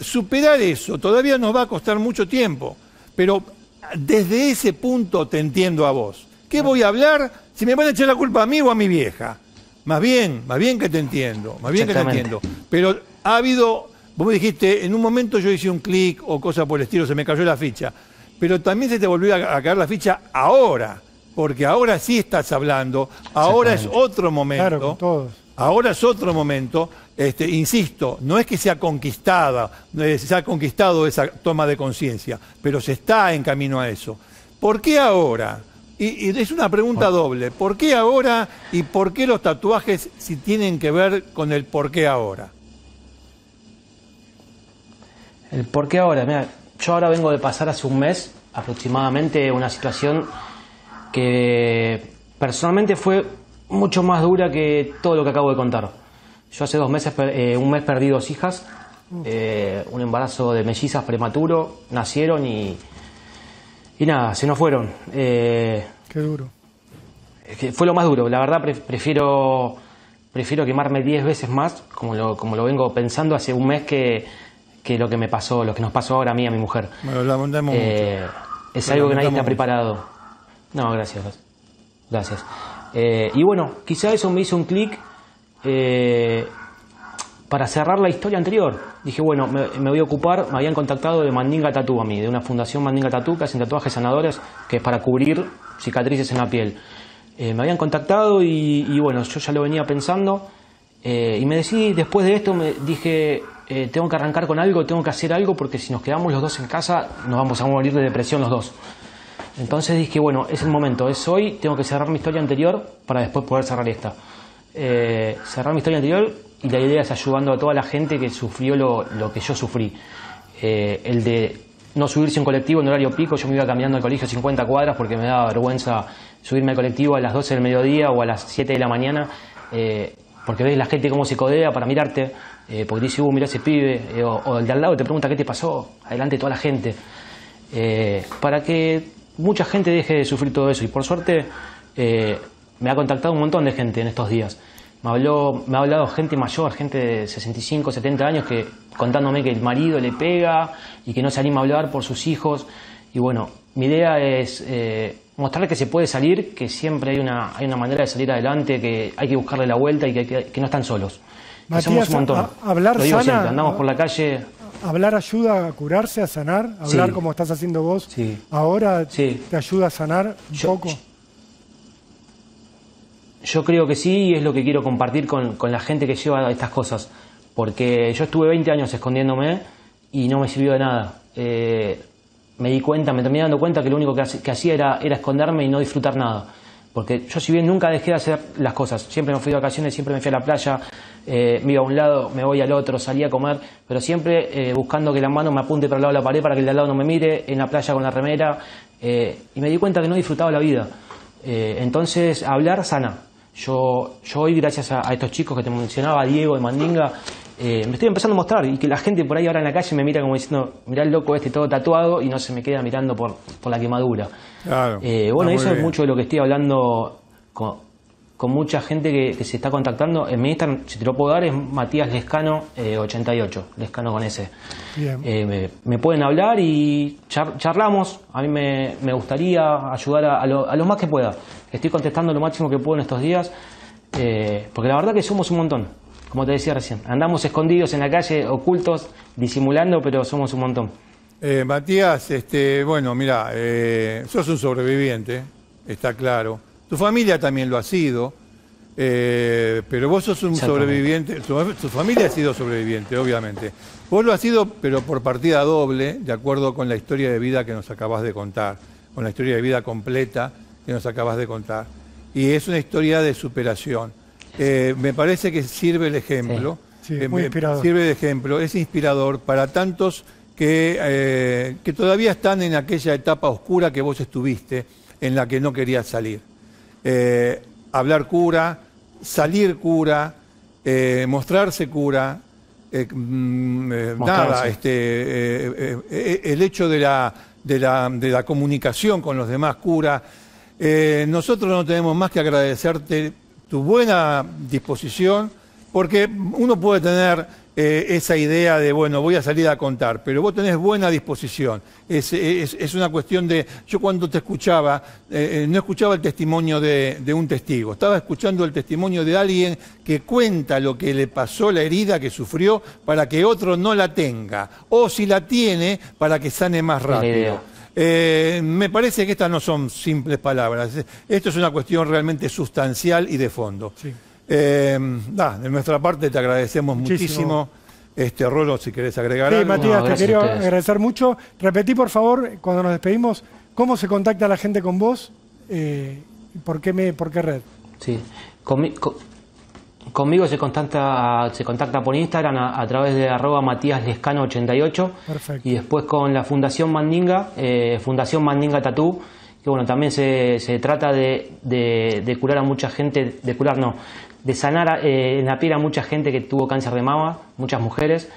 superar eso todavía nos va a costar mucho tiempo, pero desde ese punto te entiendo a vos. ¿Qué voy a hablar si me van a echar la culpa a mí o a mi vieja? Más bien, más bien que te entiendo, más bien que te entiendo. Pero ha habido, vos me dijiste, en un momento yo hice un clic o cosa por el estilo, se me cayó la ficha. Pero también se te volvió a, caer la ficha ahora, porque ahora sí estás hablando, ahora es otro momento. Claro, todos. Ahora es otro momento, este, insisto, no es que sea conquistada, se ha conquistado esa toma de conciencia, pero se está en camino a eso. ¿Por qué ahora? Y, es una pregunta doble. ¿Por qué ahora y por qué los tatuajes si tienen que ver con el por qué ahora? El por qué ahora, mira, yo ahora vengo de pasar hace un mes aproximadamente una situación que personalmente fue mucho más dura que todo lo que acabo de contar. Yo hace dos meses, eh, un mes perdí dos hijas, eh, un embarazo de mellizas prematuro, nacieron y y nada, se nos fueron. Eh, Qué duro. Fue lo más duro. La verdad, prefiero, prefiero quemarme 10 veces más, como lo, como lo vengo pensando hace un mes, que, lo que me pasó, lo que nos pasó ahora a mí a mi mujer. Bueno, eh, mucho. Es algo que nadie está preparado. No, gracias. Gracias. Eh, y bueno, quizá eso me hizo un clic para cerrar la historia anterior, dije, bueno, me, voy a ocupar, me habían contactado de Mandinga Tatú a mí, de una fundación Mandinga Tatú que hacen tatuajes sanadores, que es para cubrir cicatrices en la piel. Eh, me habían contactado y, bueno, yo ya lo venía pensando eh, y me decidí, después de esto me dije, eh, tengo que arrancar con algo, tengo que hacer algo porque si nos quedamos los dos en casa nos vamos a morir de depresión los dos. Entonces dije, bueno, es el momento, es hoy, tengo que cerrar mi historia anterior para después poder cerrar esta. cerrar mi historia anterior y la idea es ayudando a toda la gente que sufrió lo, que yo sufrí. Eh, el de no subirse en colectivo en horario pico, yo me iba caminando al colegio 50 cuadras porque me daba vergüenza subirme al colectivo a las 12 del mediodía o a las 7 de la mañana, eh, porque ves la gente cómo se codea para mirarte, eh, porque dice, uh, mirá ese pibe, o, o, el de al lado te pregunta qué te pasó, adelante toda la gente, para que mucha gente deje de sufrir todo eso y por suerte me ha contactado un montón de gente en estos días. Me, habló, me ha hablado gente mayor, gente de 65, 70 años, que contándome que el marido le pega y que no se anima a hablar por sus hijos. Y bueno, mi idea es eh, que se puede salir, que siempre hay una, hay una manera de salir adelante, que hay que buscarle la vuelta y que, que, no están solos. Matías, hablar Lo digo siempre, andamos por la calle. Hablar ayuda a curarse, a sanar, hablar como estás haciendo vos ahora te ayuda a sanar un poco. Yo creo que sí y es lo que quiero compartir con, la gente que lleva estas cosas, porque yo estuve 20 años escondiéndome y no me sirvió de nada. Eh, me di cuenta, me terminé dando cuenta que lo único que, hacía era, era esconderme y no disfrutar nada. Porque yo si bien nunca dejé de hacer las cosas, siempre me fui de vacaciones, siempre me fui a la playa, eh, me iba a un lado, me voy al otro, salía a comer, pero siempre eh, buscando que la mano me apunte para el lado de la pared para que el de al lado no me mire, en la playa con la remera, y me di cuenta que no disfrutaba la vida. entonces, hablar sana, yo, yo hoy, gracias a, estos chicos que te mencionaba, Diego de Mandinga, eh, me estoy empezando a mostrar y que la gente por ahí ahora en la calle me mira como diciendo, mirá el loco este todo tatuado y no se me queda mirando por, la quemadura. Claro, eh, bueno, eso es mucho de lo que estoy hablando con, con mucha gente que, se está contactando. En mi Instagram, si te lo puedo dar, es Matías Lescano88, eh, Lescano con S. Eh, me, pueden hablar y charlamos. A mí me, gustaría ayudar a, los lo, más que pueda. Estoy contestando lo máximo que puedo en estos días, eh, porque la verdad que somos un montón. Como te decía recién, andamos escondidos en la calle, ocultos, disimulando, pero somos un montón. Eh, Matías, este, bueno, mira, sos un sobreviviente, está claro. Tu familia también lo ha sido, eh, pero vos sos un sobreviviente, tu, familia ha sido sobreviviente, obviamente. Vos lo has sido, pero por partida doble, de acuerdo con la historia de vida que nos acabas de contar, con la historia de vida completa que nos acabas de contar. Y es una historia de superación. Eh, me parece que sirve el ejemplo. Eh, sirve de ejemplo, es inspirador para tantos que, que todavía están en aquella etapa oscura que vos estuviste, en la que no querías salir eh, hablar cura, salir cura, eh, mostrarse cura. Eh, mm, eh, nada, este, el hecho de la, de, la, de la comunicación con los demás cura. nosotros no tenemos más que agradecerte tu buena disposición porque uno puede tener eh, esa idea de, bueno, voy a salir a contar, pero vos tenés buena disposición. Es, una cuestión de, yo cuando te escuchaba, eh, eh, no escuchaba el testimonio de, un testigo, estaba escuchando el testimonio de alguien que cuenta lo que le pasó, la herida que sufrió, para que otro no la tenga, o si la tiene, para que sane más rápido. me parece que estas no son simples palabras. Esto es una cuestión realmente sustancial y de fondo. Sí. Eh, de nuestra parte te agradecemos muchísimo. Este Rolo, si querés agregar sí, Matías, te quiero agradecer mucho. Repetí, por favor, cuando nos despedimos, ¿cómo se contacta la gente con vos? Eh, ¿por, qué me, ¿Por qué red? Sí, conmigo se contacta, se contacta por Instagram a, través de arroba matíaslescano88. Perfecto. Y después con la Fundación Mandinga, eh, Fundación Mandinga Tatú, que bueno, también se, se trata de, de curar a mucha gente, de curar no, de sanar eh, en la piel a mucha gente que tuvo cáncer de mama, muchas mujeres,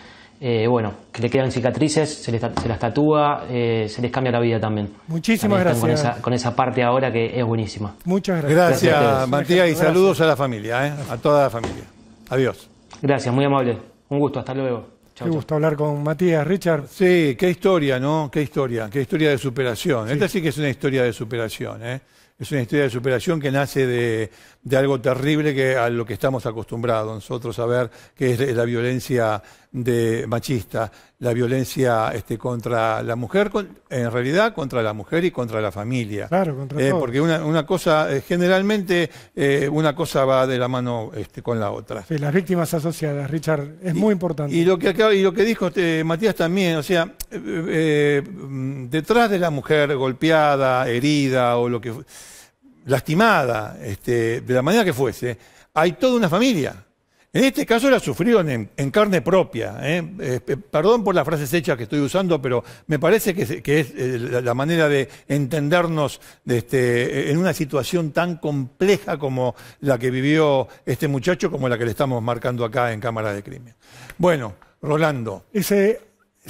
eh, bueno, que le quedan cicatrices, se se las tatúa, eh, se les cambia la vida también. Muchísimas gracias. Con esa, parte ahora que es buenísima. Muchas gracias. Gracias, Matías, y saludos a la familia, a toda la familia. Adiós. Gracias, muy amable. Un gusto, hasta luego. Qué gusto hablar con Matías, Richard. Sí, qué historia, ¿no? Qué historia, qué historia de superación. Esta sí que es una historia de superación, ¿eh? es una historia de superación que nace de, algo terrible que a lo que estamos acostumbrados nosotros a ver, que es la violencia de machista la violencia este, contra la mujer, en realidad contra la mujer y contra la familia. Claro, contra eh, Porque una, cosa, eh, generalmente, eh, una cosa va de la mano este, con la otra. las víctimas asociadas, Richard, es muy importante. Y lo que, y lo que dijo Matías también, o sea, detrás de la mujer golpeada, herida o lo que lastimada, este, de la manera que fuese, hay toda una familia en este caso la sufrió en, carne propia. ¿eh? Eh, eh, perdón por las frases hechas que estoy usando, pero me parece que, es la, manera de entendernos este, en una situación tan compleja como la que vivió este muchacho, como la que le estamos marcando acá en Cámara de Crimen. Bueno, Rolando. se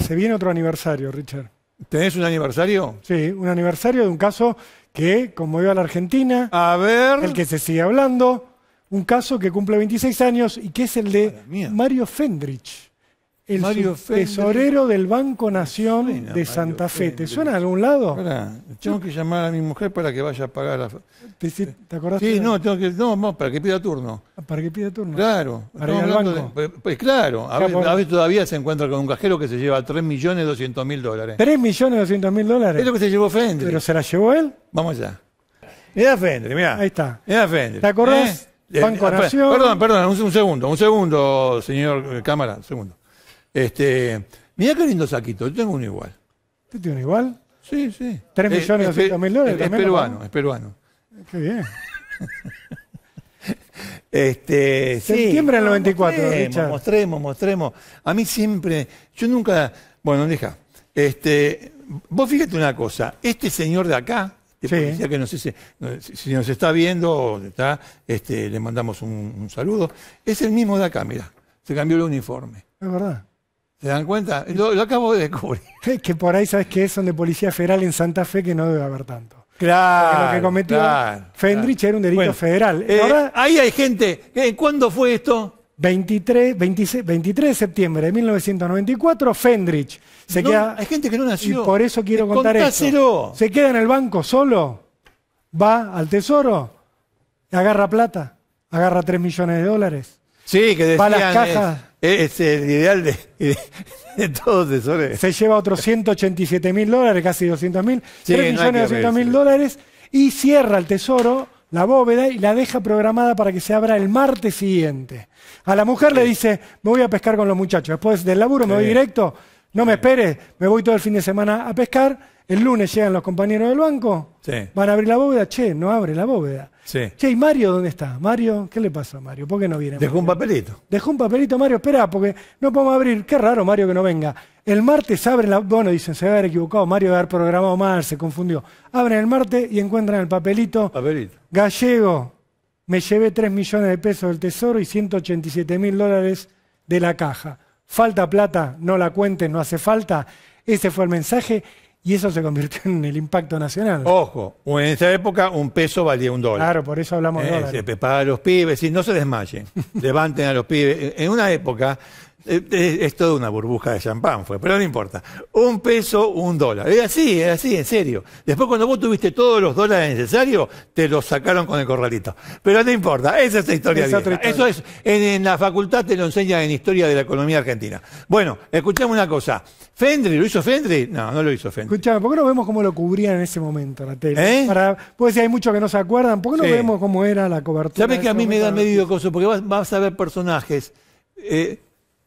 viene otro aniversario, Richard. ¿Tenés un aniversario? Sí, un aniversario de un caso que conmovió a la Argentina. A El que se sigue hablando un caso que cumple 26 años y que es el de Mario Fendrich, el tesorero del Banco Nación de Santa Fe. ¿Te suena a algún lado? tengo que llamar a mi mujer para que vaya a pagar. ¿Te, ¿Te, Sí, no, tengo que, no, para que pida turno. Ah, para que pida turno. Claro. Para ir al banco. Eh, pues claro, a, veces, todavía se encuentra con un cajero que se lleva 3.200.000 dólares. ¿3.200.000 dólares? Es lo que se llevó Fendrich. ¿Pero se la llevó él? Vamos allá. Mirá Fendrich, mira, Ahí está. Mirá Fendrich. ¿Te acordás? ¿eh? Eh, ah, perdón, perdón, un, segundo, un segundo, señor eh, Cámara, un segundo. Este, mirá qué lindo saquito, yo tengo uno igual. tiene uno igual? Sí, sí. ¿Tres eh, millones eh, mil dólares? Es, peruano, es peruano. Qué bien. [LAUGHS] este, Septiembre del 94, mostremos, mostremos, mostremos. A mí siempre, yo nunca, bueno, deja. Este, vos fíjate una cosa, este señor de acá, que sé si, nos está viendo, está, este, le mandamos un, saludo. Es el mismo de acá, mira, se cambió el uniforme. Es verdad. ¿Se dan cuenta? Lo, acabo de descubrir. [LAUGHS] que por ahí, ¿sabes que Son de Policía Federal en Santa Fe que no debe haber tanto. Claro. lo que cometió Fendrich era un delito federal. Eh, ahí hay gente. Eh, ¿Cuándo fue esto? 23, 23 de septiembre de 1994, Fendrich se queda. Hay gente que no nació. por eso quiero eh, contar esto. Se queda en el banco solo, va al tesoro, agarra plata, agarra 3 millones de dólares. Sí, que decían, va a las cajas. Eh, es, el ideal de, de, todos tesores. Se lleva otros 187 mil dólares, casi 200 mil. Sí, 3 millones de 200 mil dólares y cierra el tesoro la bóveda y la deja programada para que se abra el martes siguiente. A la mujer le dice, me voy a pescar con los muchachos, después del laburo me voy directo, no me esperes, me voy todo el fin de semana a pescar, el lunes llegan los compañeros del banco, van a abrir la bóveda, che, no abre la bóveda. Che, ¿y Mario dónde está? Mario, ¿qué le pasa a Mario? ¿Por qué no viene? Dejó un papelito. Dejó un papelito, Mario, espera, porque no podemos abrir. Qué raro, Mario, que no venga. El martes abren la. Bueno, dicen, se va a haber equivocado, Mario va a haber programado mal, se confundió. Abren el martes y encuentran el papelito. Papelito. Gallego, me llevé 3 millones de pesos del tesoro y 187 mil dólares de la caja. Falta plata, no la cuenten, no hace falta. Ese fue el mensaje y eso se convirtió en el impacto nacional. Ojo, en esa época un peso valía un dólar. Claro, por eso hablamos de eh, dólares. Se prepara a los pibes, y no se desmayen, [LAUGHS] levanten a los pibes. En una época eh, eh, es toda una burbuja de champán, fue, pero no importa. Un peso, un dólar. Es así, es así, en serio. Después, cuando vos tuviste todos los dólares necesarios, te los sacaron con el corralito. Pero no importa, esa es la historia. Eso es, en, la facultad te lo enseñan en Historia de la Economía Argentina. Bueno, escuchame una cosa. ¿Fendry lo hizo Fendry? No, no lo hizo Fendry. Escuchame, ¿por qué no vemos cómo lo cubrían en ese momento la tele? ¿Eh? Pues si hay muchos que no se acuerdan, ¿por qué no vemos cómo era la cobertura? ¿Sabes que a mí me da medio coso? Porque vas, a ver personajes.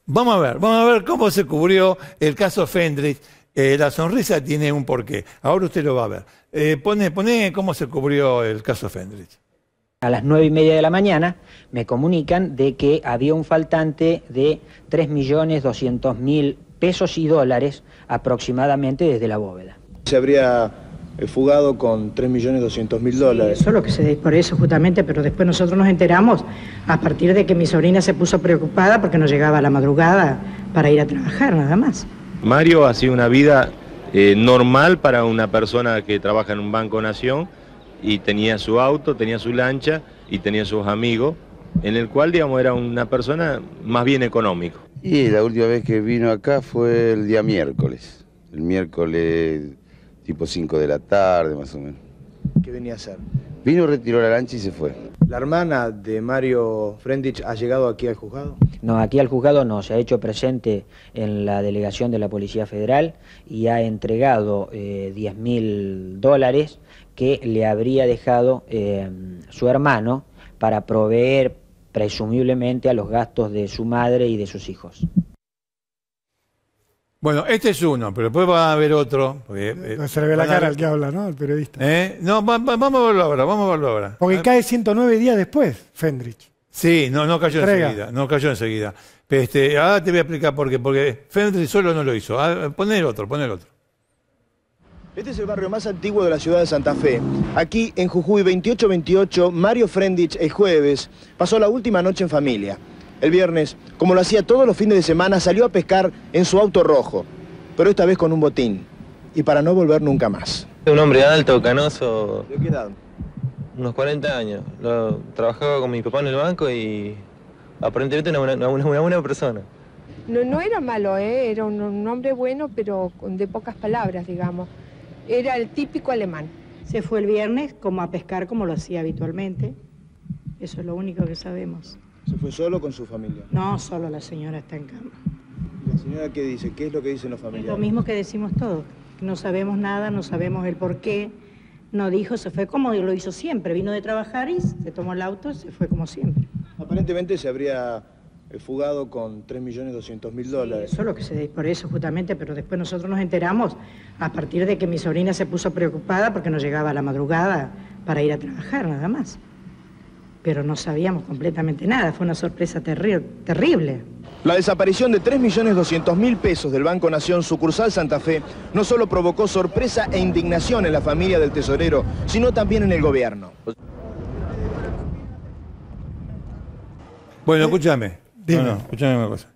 Vamos a ver, vamos a ver cómo se cubrió el caso Fendrich. Eh, la sonrisa tiene un porqué. Ahora usted lo va a ver. Eh, pone, cómo se cubrió el caso Fendrich. A las nueve y media de la mañana me comunican de que había un faltante de 3.200.000 pesos y dólares aproximadamente desde la bóveda. Se habría fugado con 3.200.000 dólares. eso es lo que se por eso justamente, pero después nosotros nos enteramos a partir de que mi sobrina se puso preocupada porque no llegaba a la madrugada para ir a trabajar, nada más. Mario ha sido una vida eh, normal para una persona que trabaja en un Banco Nación y tenía su auto, tenía su lancha y tenía sus amigos, en el cual, digamos, era una persona más bien económico. Y la última vez que vino acá fue el día miércoles. El miércoles tipo 5 de la tarde más o menos. ¿Qué venía a hacer? Vino, retiró la lancha y se fue. ¿La hermana de Mario Frendich ha llegado aquí al juzgado? No, aquí al juzgado no, se ha hecho presente en la delegación de la Policía Federal y ha entregado eh, mil dólares que le habría dejado eh, su hermano para proveer presumiblemente a los gastos de su madre y de sus hijos. Bueno, este es uno, pero después va a haber otro. Eh, se le ve la cara al que habla, ¿no? El periodista. ¿Eh? No, vamos a verlo ahora, vamos a verlo ahora. Porque cae 109 días después, Fendrich. Sí, no, no cayó enseguida, no cayó enseguida. Este, ahora te voy a explicar por qué, porque Fendrich solo no lo hizo. Ah, Pon el otro, el otro. Este es el barrio más antiguo de la ciudad de Santa Fe. Aquí, en Jujuy 2828, Mario Fendrich el jueves pasó la última noche en familia. El viernes, como lo hacía todos los fines de semana, salió a pescar en su auto rojo, pero esta vez con un botín, y para no volver nunca más. Un hombre alto, canoso. qué edad? Unos 40 años. trabajaba con mi papá en el banco y aparentemente era una, buena persona. No, era malo, ¿eh? era un, un, hombre bueno, pero de pocas palabras, digamos. Era el típico alemán. Se fue el viernes como a pescar como lo hacía habitualmente. Eso es lo único que sabemos. ¿Se fue solo con su familia? No, solo la señora está en cama. ¿Y la señora qué dice? ¿Qué es lo que dicen los familiares? lo mismo que decimos todos. No sabemos nada, no sabemos el por qué. No dijo, se fue como lo hizo siempre. Vino de trabajar y se tomó el auto, y se fue como siempre. Aparentemente se habría eh, fugado con 3.200.000 dólares. Solo que se por eso justamente, pero después nosotros nos enteramos a partir de que mi sobrina se puso preocupada porque no llegaba a la madrugada para ir a trabajar, nada más pero no sabíamos completamente nada, fue una sorpresa terrible. La desaparición de 3.200.000 pesos del Banco Nación sucursal Santa Fe no solo provocó sorpresa e indignación en la familia del tesorero, sino también en el gobierno. Bueno, escúchame. Eh, dime. escúchame una cosa.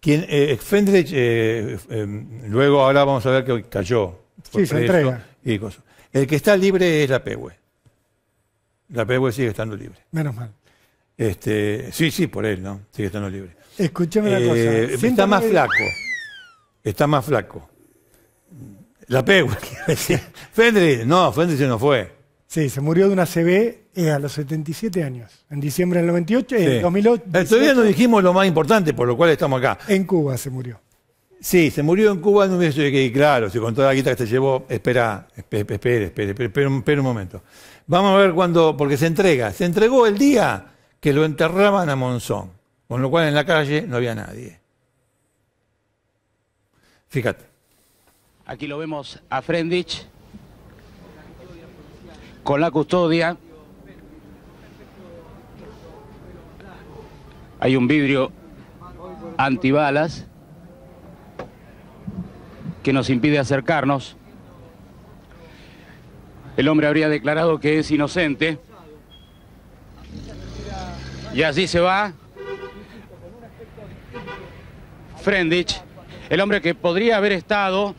Quien, eh, eh, em, luego ahora vamos a ver que cayó. Sí, se entrega. El que está libre es la Pehue. La Pehue sigue estando libre. Menos mal. Este, sí, sí, por él, ¿no? Sigue estando libre. Escúchame la eh, cosa. Está más flaco. Está más flaco. La Pehue. [LAUGHS] Fendry, no, Fendry se nos fue. Sí, se murió de una CB eh, a los 77 años. En diciembre del 98, y sí. 2008. Eh, todavía no dijimos lo más importante, por lo cual estamos acá. En Cuba se murió. Sí, se murió en Cuba, no hubiese que claro, si con toda la guita que se llevó, espera, espera, espera, espera un momento. Vamos a ver cuándo, porque se entrega. Se entregó el día que lo enterraban a Monzón, con lo cual en la calle no había nadie. Fíjate. Aquí lo vemos a Frendich con la custodia. Hay un vidrio antibalas que nos impide acercarnos el hombre habría declarado que es inocente. Y así se va Frendich, el hombre que podría haber estado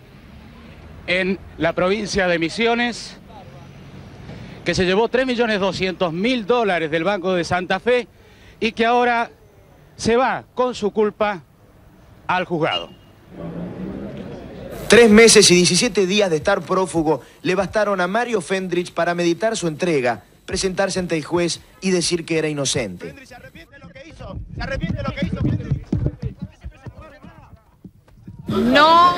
en la provincia de Misiones, que se llevó 3.200.000 dólares del Banco de Santa Fe y que ahora se va con su culpa al juzgado. Tres meses y 17 días de estar prófugo le bastaron a Mario Fendrich para meditar su entrega, presentarse ante el juez y decir que era inocente. Fendrich, ¿se arrepiente lo lo que hizo No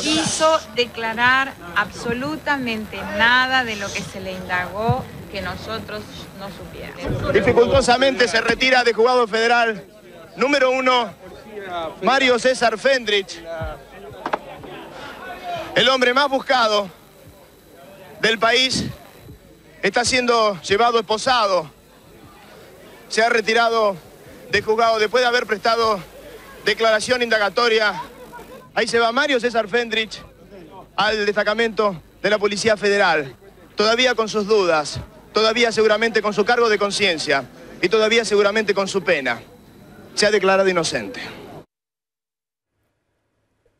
quiso declarar absolutamente nada de lo que se le indagó que nosotros no supiéramos. Dificultosamente se retira de jugado federal número uno, Mario César Fendrich. El hombre más buscado del país está siendo llevado esposado. Se ha retirado de juzgado después de haber prestado declaración indagatoria. Ahí se va Mario César Fendrich al destacamento de la Policía Federal, todavía con sus dudas, todavía seguramente con su cargo de conciencia y todavía seguramente con su pena. Se ha declarado inocente.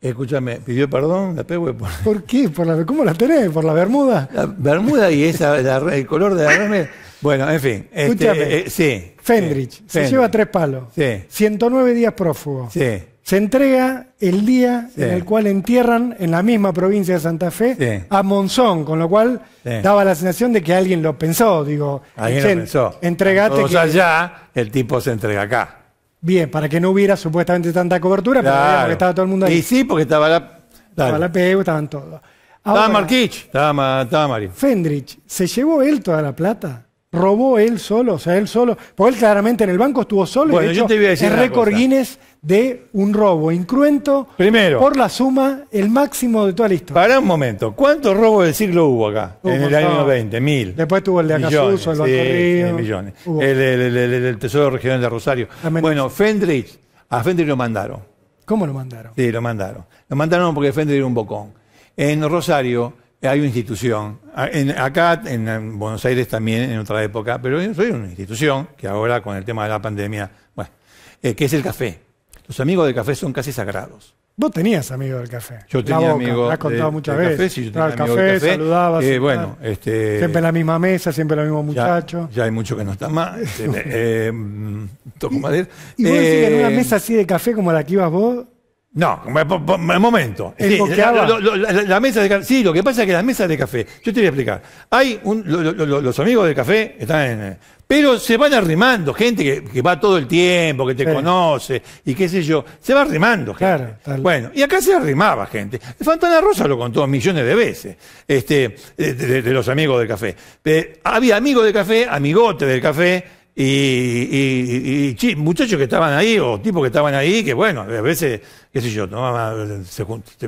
Escúchame, ¿pidió perdón la pegué Por... ¿Por qué? la, ¿Cómo la tenés? ¿Por la bermuda? La bermuda y esa, el color de la Bueno, en fin. Este, Escúchame. Eh, sí. Fendrich, se lleva tres palos. 109 días prófugo. Se entrega el día en el cual entierran en la misma provincia de Santa Fe a Monzón, con lo cual daba la sensación de que alguien lo pensó, digo. Alguien lo pensó. Entregate. que... allá, el tipo se entrega acá. Bien, para que no hubiera supuestamente tanta cobertura, pero porque estaba todo el mundo ahí. Y sí, porque estaba la... Estaba la PEU, estaban todos. estaba Marquich, estaba, estaba Mario. Fendrich, ¿se llevó él toda la plata? ¿Robó él solo? O sea, él solo. Porque él claramente en el banco estuvo solo. Bueno, y yo te voy a decir. El récord Guinness de un robo incruento Primero, por la suma, el máximo de toda la historia. Para un momento, ¿cuántos robos del siglo hubo acá? en el año mil. Después tuvo el de Acasuso, el de El, Tesoro Regional de Rosario. Bueno, Fendrich, a Fendrich lo mandaron. ¿Cómo lo mandaron? Sí, lo mandaron. Lo mandaron porque Fendrich era un bocón. En Rosario hay una institución, acá en Buenos Aires también en otra época, pero soy una institución que ahora con el tema de la pandemia, bueno, eh, que es el café. Los amigos del café son casi sagrados. Vos tenías amigos del café. Yo tenía amigos. has contado muchas veces. sí, yo tenía amigos café, del café, saludabas. Eh, bueno, este, siempre en la misma mesa, siempre los mismos muchachos. Ya, hay muchos que no están más. [LAUGHS] Este, eh, mm, toco madera. ¿Y, vos decís que en una eh, mesa así de café como la que ibas vos? No, un momento. Sí, la, mesa de café. Sí, lo que pasa es que las mesas de café. Yo te voy a explicar. Hay un, los amigos del café están en pero se van arrimando, gente que, va todo el tiempo, que te conoce y qué sé yo. Se va arrimando, gente. Claro, bueno, y acá se arrimaba gente. fantana Rosa lo contó millones de veces, este, de, los amigos del café. Eh, había amigos del café, amigote del café, y, muchachos que estaban ahí o tipos que estaban ahí que bueno, a veces, qué sé yo,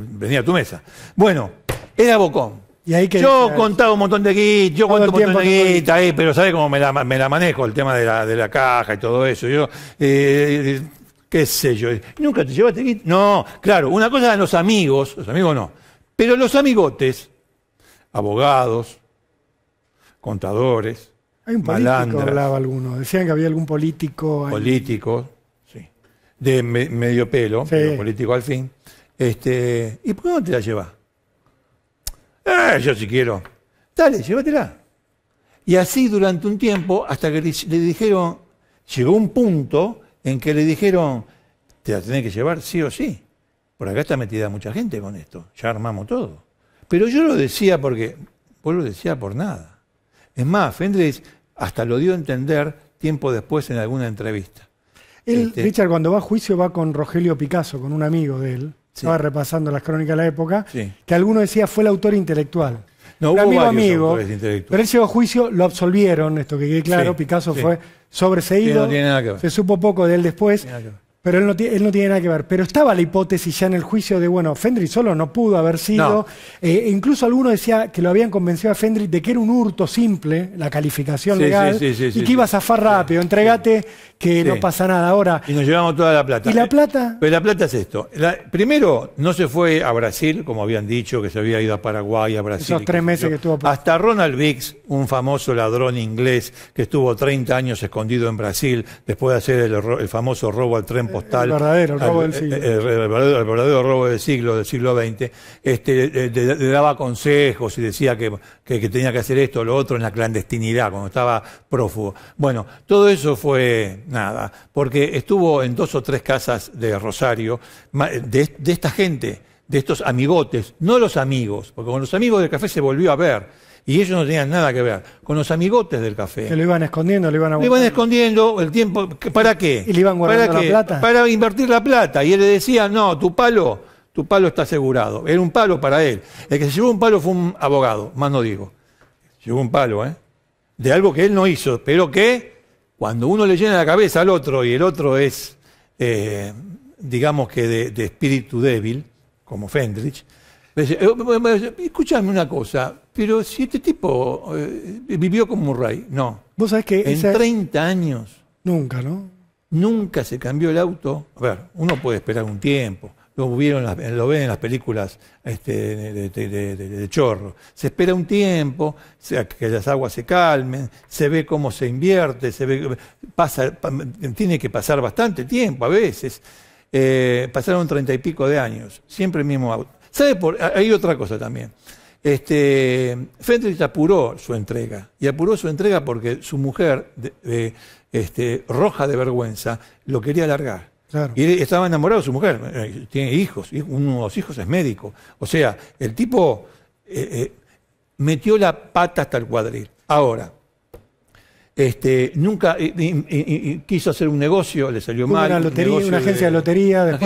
venía a tu mesa. Bueno, era Bocón yo contaba un montón de guita, yo cuento un montón de guita, eh, pero ¿sabes cómo me la, manejo el tema de la, caja y todo eso? Yo, eh, eh, qué sé yo, ¿nunca te llevaste guita? No, claro, una cosa de los amigos, los amigos no, pero los amigotes, abogados, contadores, Hay un político, hablaba alguno, decían que había algún político. Político, sí, de medio pelo, político al fin. Este, ¿Y por qué no te la llevas? Eh, yo sí quiero. Dale, llévatela. Y así durante un tiempo, hasta que le dijeron, llegó un punto en que le dijeron, te la tenés que llevar sí o sí. Por acá está metida mucha gente con esto, ya armamos todo. Pero yo lo decía porque, vos lo decía por nada. Es más, Fendres hasta lo dio a entender tiempo después en alguna entrevista. Él, este Richard, cuando va a juicio va con Rogelio Picasso, con un amigo de él estaba repasando las crónicas de la época, que alguno decía fue el autor intelectual. No, hubo amigo pero ese juicio, lo absolvieron, esto que quede claro, Picasso fue sobreseído, no tiene nada que ver. se supo poco de él después, pero él no, tiene nada que ver. Pero estaba la hipótesis ya en el juicio de, bueno, Fendry solo no pudo haber sido. Eh, e incluso alguno decía que lo habían convencido a Fendry de que era un hurto simple, la calificación legal, y que iba a zafar rápido. Entregate, que no pasa nada ahora. Y nos llevamos toda la plata. ¿Y la eh, plata? Pero pues la plata es esto. primero, no se fue a Brasil, como habían dicho, que se había ido a Paraguay, a Brasil. Esos tres meses que estuvo. Hasta Ronald Biggs, un famoso ladrón inglés que estuvo 30 años escondido en Brasil después de hacer el, el famoso robo al tren el verdadero robo del eh, siglo. Eh, el, verdadero, robo del siglo, del siglo XX. Este, le, daba consejos y decía que, tenía que hacer esto o lo otro en la clandestinidad, cuando estaba prófugo. Bueno, todo eso fue nada, porque estuvo en dos o tres casas de Rosario, de, de esta gente, de estos amigotes, no los amigos, porque con los amigos del café se volvió a ver y ellos no tenían nada que ver, con los amigotes del café. Que lo iban escondiendo, lo iban a Lo iban escondiendo el tiempo, ¿para qué? Y le iban guardando ¿Para la plata. Para invertir la plata. Y él le decía, no, tu palo, tu palo está asegurado. Era un palo para él. El que se llevó un palo fue un abogado, más no digo. Llevó un palo, ¿eh? De algo que él no hizo, pero que cuando uno le llena la cabeza al otro y el otro es, eh, digamos que de, de espíritu débil, como Fendrich, eh, eh, escúchame una cosa, pero si este tipo eh, vivió como un no. Vos sabés que... En 30 años. Nunca, ¿no? Nunca se cambió el auto. A ver, uno puede esperar un tiempo. Lo, vieron, eh, lo ven en las películas este, de, chorro. Se espera un tiempo, sea que las aguas se calmen, se ve cómo se invierte, se ve, pasa, tiene que pasar bastante tiempo a veces. Eh, pasaron 30 y pico de años, siempre el mismo auto. ¿Sabe hay otra cosa también. Este, Fendrich apuró su entrega, y apuró su entrega porque su mujer, de, este, roja de vergüenza, lo quería alargar Y estaba enamorado de su mujer, eh, tiene hijos, uno de los hijos es médico. O sea, el tipo eh, eh, metió la pata hasta el cuadril. Ahora, este, nunca quiso hacer un negocio, le salió mal. Una, lotería, una agencia de, lotería,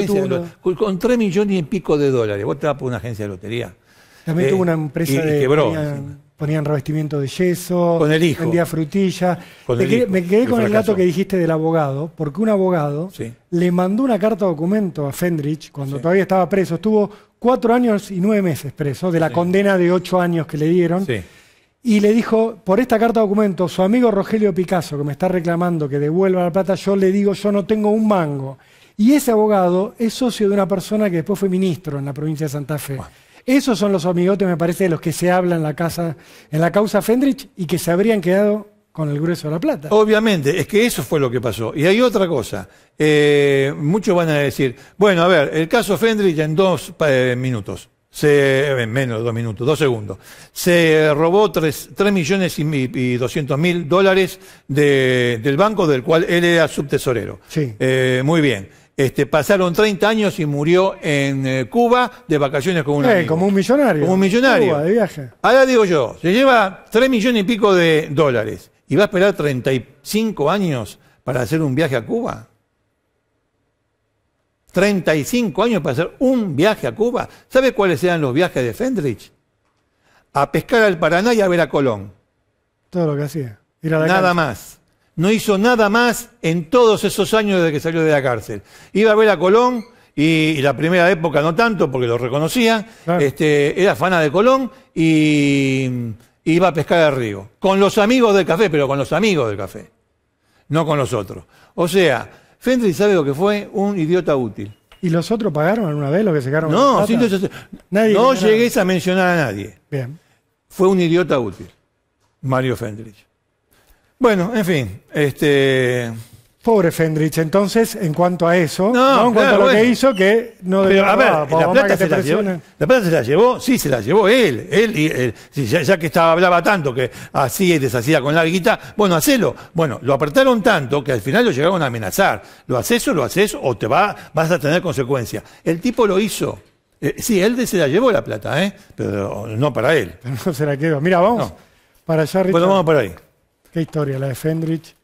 con tres millones y pico de dólares. ¿Vos te por una agencia de lotería? También eh, tuvo una empresa de... ponían, revestimiento de yeso, vendía frutillas. me quedé con el dato que dijiste del abogado, porque un abogado le mandó una carta de documento a Fendrich cuando todavía estaba preso. Estuvo cuatro años y nueve meses preso, de la condena de ocho años que le dieron. Y le dijo, por esta carta de documento, su amigo Rogelio Picasso, que me está reclamando que devuelva la plata, yo le digo, yo no tengo un mango. Y ese abogado es socio de una persona que después fue ministro en la provincia de Santa Fe. Esos son los amigotes, me parece, de los que se habla en la, casa, en la causa Fendrich y que se habrían quedado con el grueso de la plata. Obviamente, es que eso fue lo que pasó. Y hay otra cosa. Eh, muchos van a decir, bueno, a ver, el caso Fendrich en dos eh, minutos. Se, eh, menos de dos minutos, dos segundos. Se robó tres, millones y, doscientos mil dólares del banco del cual él era subtesorero. Sí. muy bien. Este, pasaron 30 años y murió en eh, Cuba de vacaciones con un eh, Como un millonario. Como un millonario. Cuba, de Ahora digo yo, se lleva 3 millones y pico de dólares y va a esperar 35 años para hacer un viaje a Cuba. 35 años para hacer un viaje a Cuba. ¿Sabe cuáles eran los viajes de Fendrich? A pescar al Paraná y a ver a Colón. Todo lo que hacía. Nada más no hizo nada más en todos esos años desde que salió de la cárcel. Iba a ver a Colón y, la primera época no tanto porque lo reconocía, este, era fana de Colón y iba a pescar al río. Con los amigos del café, pero con los amigos del café, no con los otros. O sea, Fendrich sabe lo que fue un idiota útil. ¿Y los otros pagaron alguna vez lo que se quedaron? No, sí, nadie no llegues a mencionar a nadie. Fue un idiota útil, Mario Fendrich. Bueno, en fin, este... Pobre Fendrich, entonces, en cuanto a eso, no, en a lo que hizo, que no a ver, la, plata se la, llevó, sí, se la llevó él. él, eh, ya, que estaba, hablaba tanto que hacía y deshacía con la guita, bueno, hacelo. Bueno, lo apretaron tanto que al final lo llegaron a amenazar. Lo haces o lo haces o te va, vas a tener consecuencias. El tipo lo hizo. Eh, sí, él se la llevó la plata, ¿eh? pero no para él. Pero no se la quedó. Mira, vamos para allá, Bueno, vamos por ahí. Qué historia la de Fendrich.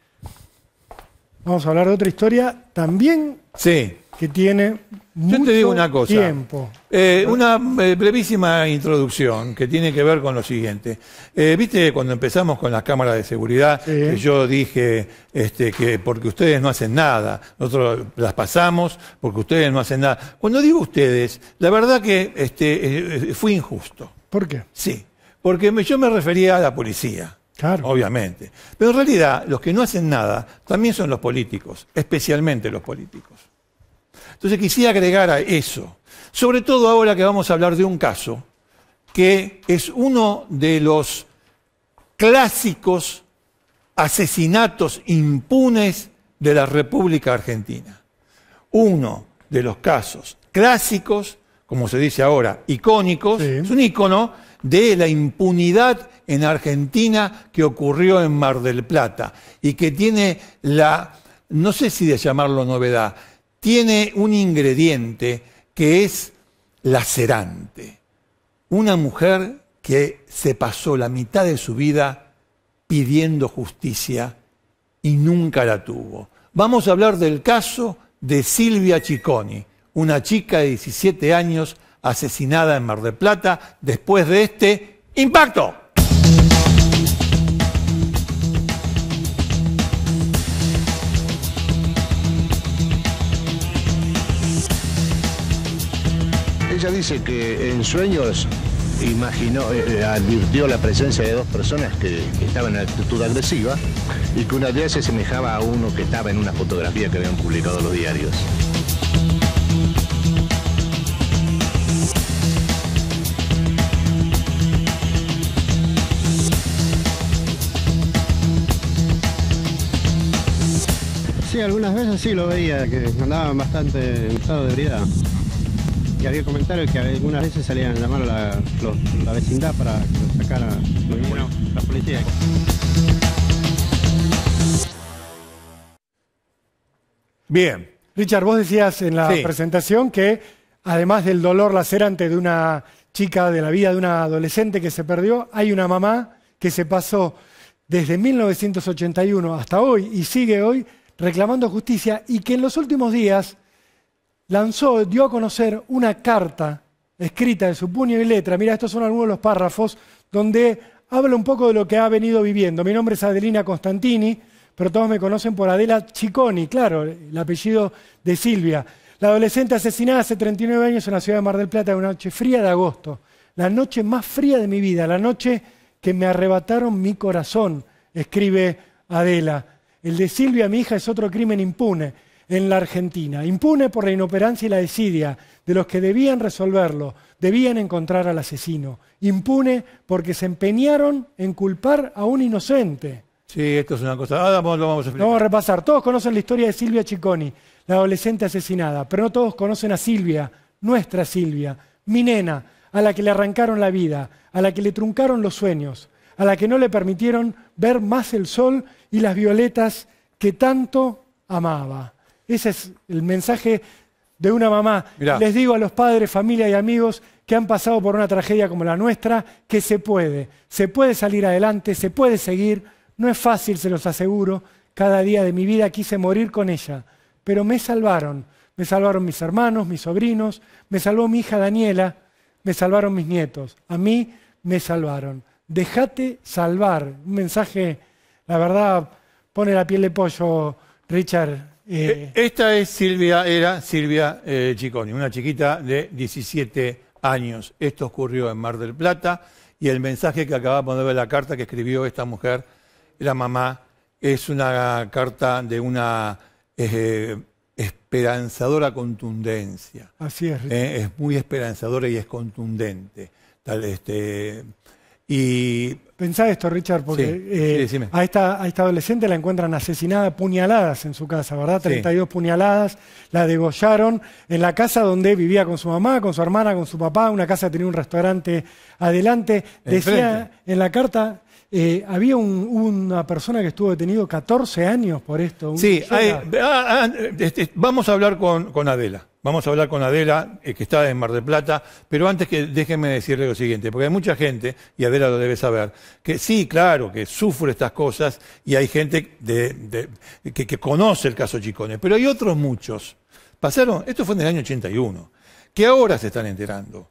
Vamos a hablar de otra historia también que tiene mucho tiempo. Eh, una eh, brevísima introducción que tiene que ver con lo siguiente. Eh, Viste, cuando empezamos con las cámaras de seguridad, yo dije este, que porque ustedes no hacen nada, nosotros las pasamos porque ustedes no hacen nada. Cuando digo ustedes, la verdad que este, fue injusto. ¿Por qué? Sí, porque yo me refería a la policía. Obviamente. Pero en realidad, los que no hacen nada también son los políticos, especialmente los políticos. Entonces quisiera agregar a eso, sobre todo ahora que vamos a hablar de un caso que es uno de los clásicos asesinatos impunes de la República Argentina. Uno de los casos clásicos, como se dice ahora, icónicos, es un icono de la impunidad en Argentina que ocurrió en Mar del Plata y que tiene la, no sé si de llamarlo novedad, tiene un ingrediente que es lacerante. Una mujer que se pasó la mitad de su vida pidiendo justicia y nunca la tuvo. Vamos a hablar del caso de Silvia Chiconi, una chica de 17 años asesinada en Mar del Plata después de este impacto. Ella dice que en sueños imaginó, eh, eh, advirtió la presencia de dos personas que, estaban en actitud agresiva y que una de ellas se semejaba a uno que estaba en una fotografía que habían publicado los diarios. Sí, algunas veces sí lo veía, que andaban bastante en estado de ebriedad. Y había comentarios que algunas veces salían a llamar a la, la vecindad para que a la policía. Bien. Richard, vos decías en la presentación que además del dolor lacerante de una chica, de la vida de una adolescente que se perdió, hay una mamá que se pasó desde 1981 hasta hoy y sigue hoy reclamando justicia y que en los últimos días lanzó, dio a conocer una carta escrita en su puño y letra. Mira, estos son algunos de los párrafos donde habla un poco de lo que ha venido viviendo. Mi nombre es Adelina Constantini, pero todos me conocen por Adela Chiconi, claro, el apellido de Silvia. La adolescente asesinada hace 39 años en la ciudad de Mar del Plata en una noche fría de agosto. La noche más fría de mi vida, la noche que me arrebataron mi corazón, escribe Adela. El de Silvia, mi hija, es otro crimen impune en la Argentina, impune por la inoperancia y la desidia de los que debían resolverlo, debían encontrar al asesino, impune porque se empeñaron en culpar a un inocente. Sí, esto es una cosa. Ah, vamos a repasar. Todos conocen la historia de Silvia Cicconi, la adolescente asesinada, pero no todos conocen a Silvia, nuestra Silvia, mi nena, a la que le arrancaron la vida, a la que le truncaron los sueños, a la que no le permitieron ver más el sol y las violetas que tanto amaba. Ese es el mensaje de una mamá. Les digo a los padres, familia y amigos que han pasado por una tragedia como la nuestra, que se puede, se puede salir adelante, se puede seguir, no es fácil, se los aseguro, cada día de mi vida quise morir con ella, pero me salvaron, me salvaron mis hermanos, mis sobrinos, me salvó mi hija Daniela, me salvaron mis nietos, a mí me salvaron. Déjate salvar. Un mensaje, la verdad, pone la piel de pollo, Richard. Eh. E, esta es Silvia, era Silvia eh, Chiconi, una chiquita de 17 años. Esto ocurrió en Mar del Plata y el mensaje que acabamos de ver la carta que escribió esta mujer, la mamá, es una carta de una eh, esperanzadora contundencia. Así es. es muy esperanzadora y es contundente. Tal, este, y Pensá esto, Richard, porque eh, a, esta, adolescente la encuentran asesinada puñaladas en su casa, ¿verdad? 32 dos puñaladas, la degollaron en la casa donde vivía con su mamá, con su hermana, con su papá, una casa tenía un restaurante adelante. Decía en la carta eh, había una persona que estuvo detenido 14 años por esto. Sí, ah, ah, este, vamos a hablar con, Adela. Vamos a hablar con Adela, eh, que está en Mar del Plata, pero antes que déjenme decirle lo siguiente, porque hay mucha gente, y Adela lo debe saber, que sí, claro, que sufre estas cosas y hay gente que, conoce el caso Chicone, pero hay otros muchos. Pasaron, esto fue en el año 81, que ahora se están enterando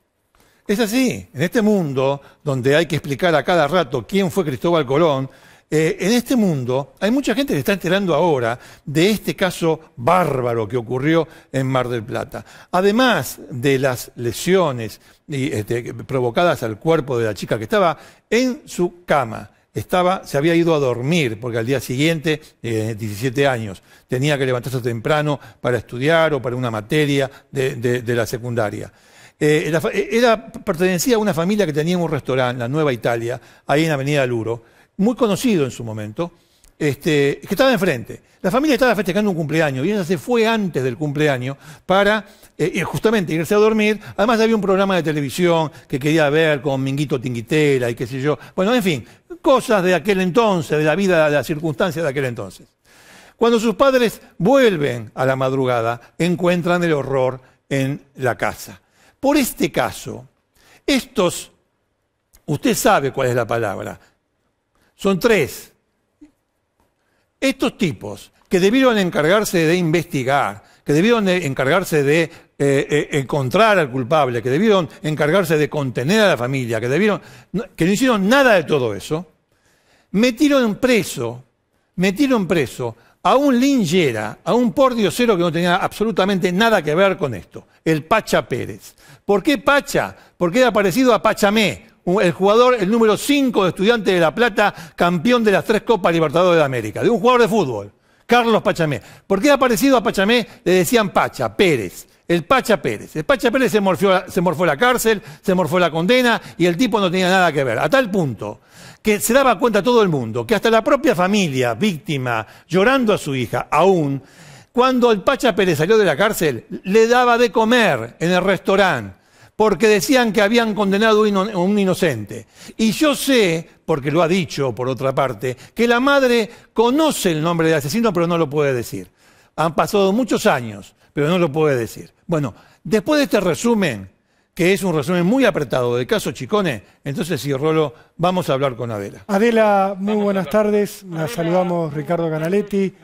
es así, en este mundo donde hay que explicar a cada rato quién fue Cristóbal Colón, eh, en este mundo hay mucha gente que está enterando ahora de este caso bárbaro que ocurrió en Mar del Plata. Además de las lesiones este, provocadas al cuerpo de la chica que estaba en su cama, estaba, se había ido a dormir, porque al día siguiente, 17 eh, años, tenía que levantarse temprano para estudiar o para una materia de la secundaria. Eh, eh, pertenecía a una familia que tenía un restaurante, la Nueva Italia, ahí en Avenida Luro, muy conocido en su momento, este, que estaba enfrente. La familia estaba festejando un cumpleaños y ella se fue antes del cumpleaños para eh, justamente irse a dormir. Además había un programa de televisión que quería ver con Minguito Tinguitela y qué sé yo. Bueno, en fin, cosas de aquel entonces, de la vida, de las circunstancias de aquel entonces. Cuando sus padres vuelven a la madrugada, encuentran el horror en la casa. Por este caso, estos, usted sabe cuál es la palabra, son tres. Estos tipos que debieron encargarse de investigar, que debieron encargarse de eh, eh, encontrar al culpable, que debieron encargarse de contener a la familia, que debieron, que no hicieron nada de todo eso, metieron preso, metieron preso a un lingera, a un pordiosero que no tenía absolutamente nada que ver con esto, el Pacha Pérez. ¿Por qué Pacha? Porque era parecido a Pachamé, el jugador, el número 5 de Estudiantes de La Plata, campeón de las tres Copas Libertadores de América, de un jugador de fútbol, Carlos Pachamé. ¿Por qué era parecido a Pachamé? Le decían Pacha Pérez. El Pacha Pérez. El Pacha Pérez se, morfó se morfó la cárcel, se morfó la condena y el tipo no tenía nada que ver. A tal punto que se daba cuenta todo el mundo, que hasta la propia familia, víctima, llorando a su hija, aún, cuando el Pacha Pérez salió de la cárcel, le daba de comer en el restaurante, porque decían que habían condenado a un inocente. Y yo sé, porque lo ha dicho por otra parte, que la madre conoce el nombre del asesino, pero no lo puede decir. Han pasado muchos años, pero no lo puede decir. Bueno, después de este resumen, que es un resumen muy apretado de caso Chicone. Entonces, sí, Rolo, vamos a hablar con Adela. Adela, muy buenas tardes. La saludamos Ricardo Canaletti,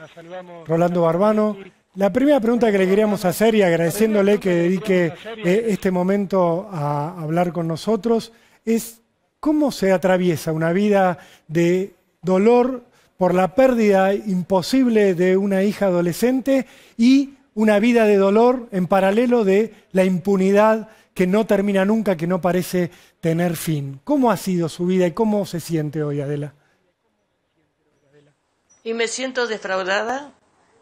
Rolando Barbano. La primera pregunta que le queríamos hacer y agradeciéndole que dedique eh, este momento a hablar con nosotros es cómo se atraviesa una vida de dolor por la pérdida imposible de una hija adolescente y una vida de dolor en paralelo de la impunidad que no termina nunca, que no parece tener fin. ¿Cómo ha sido su vida y cómo se siente hoy, Adela? Y me siento defraudada,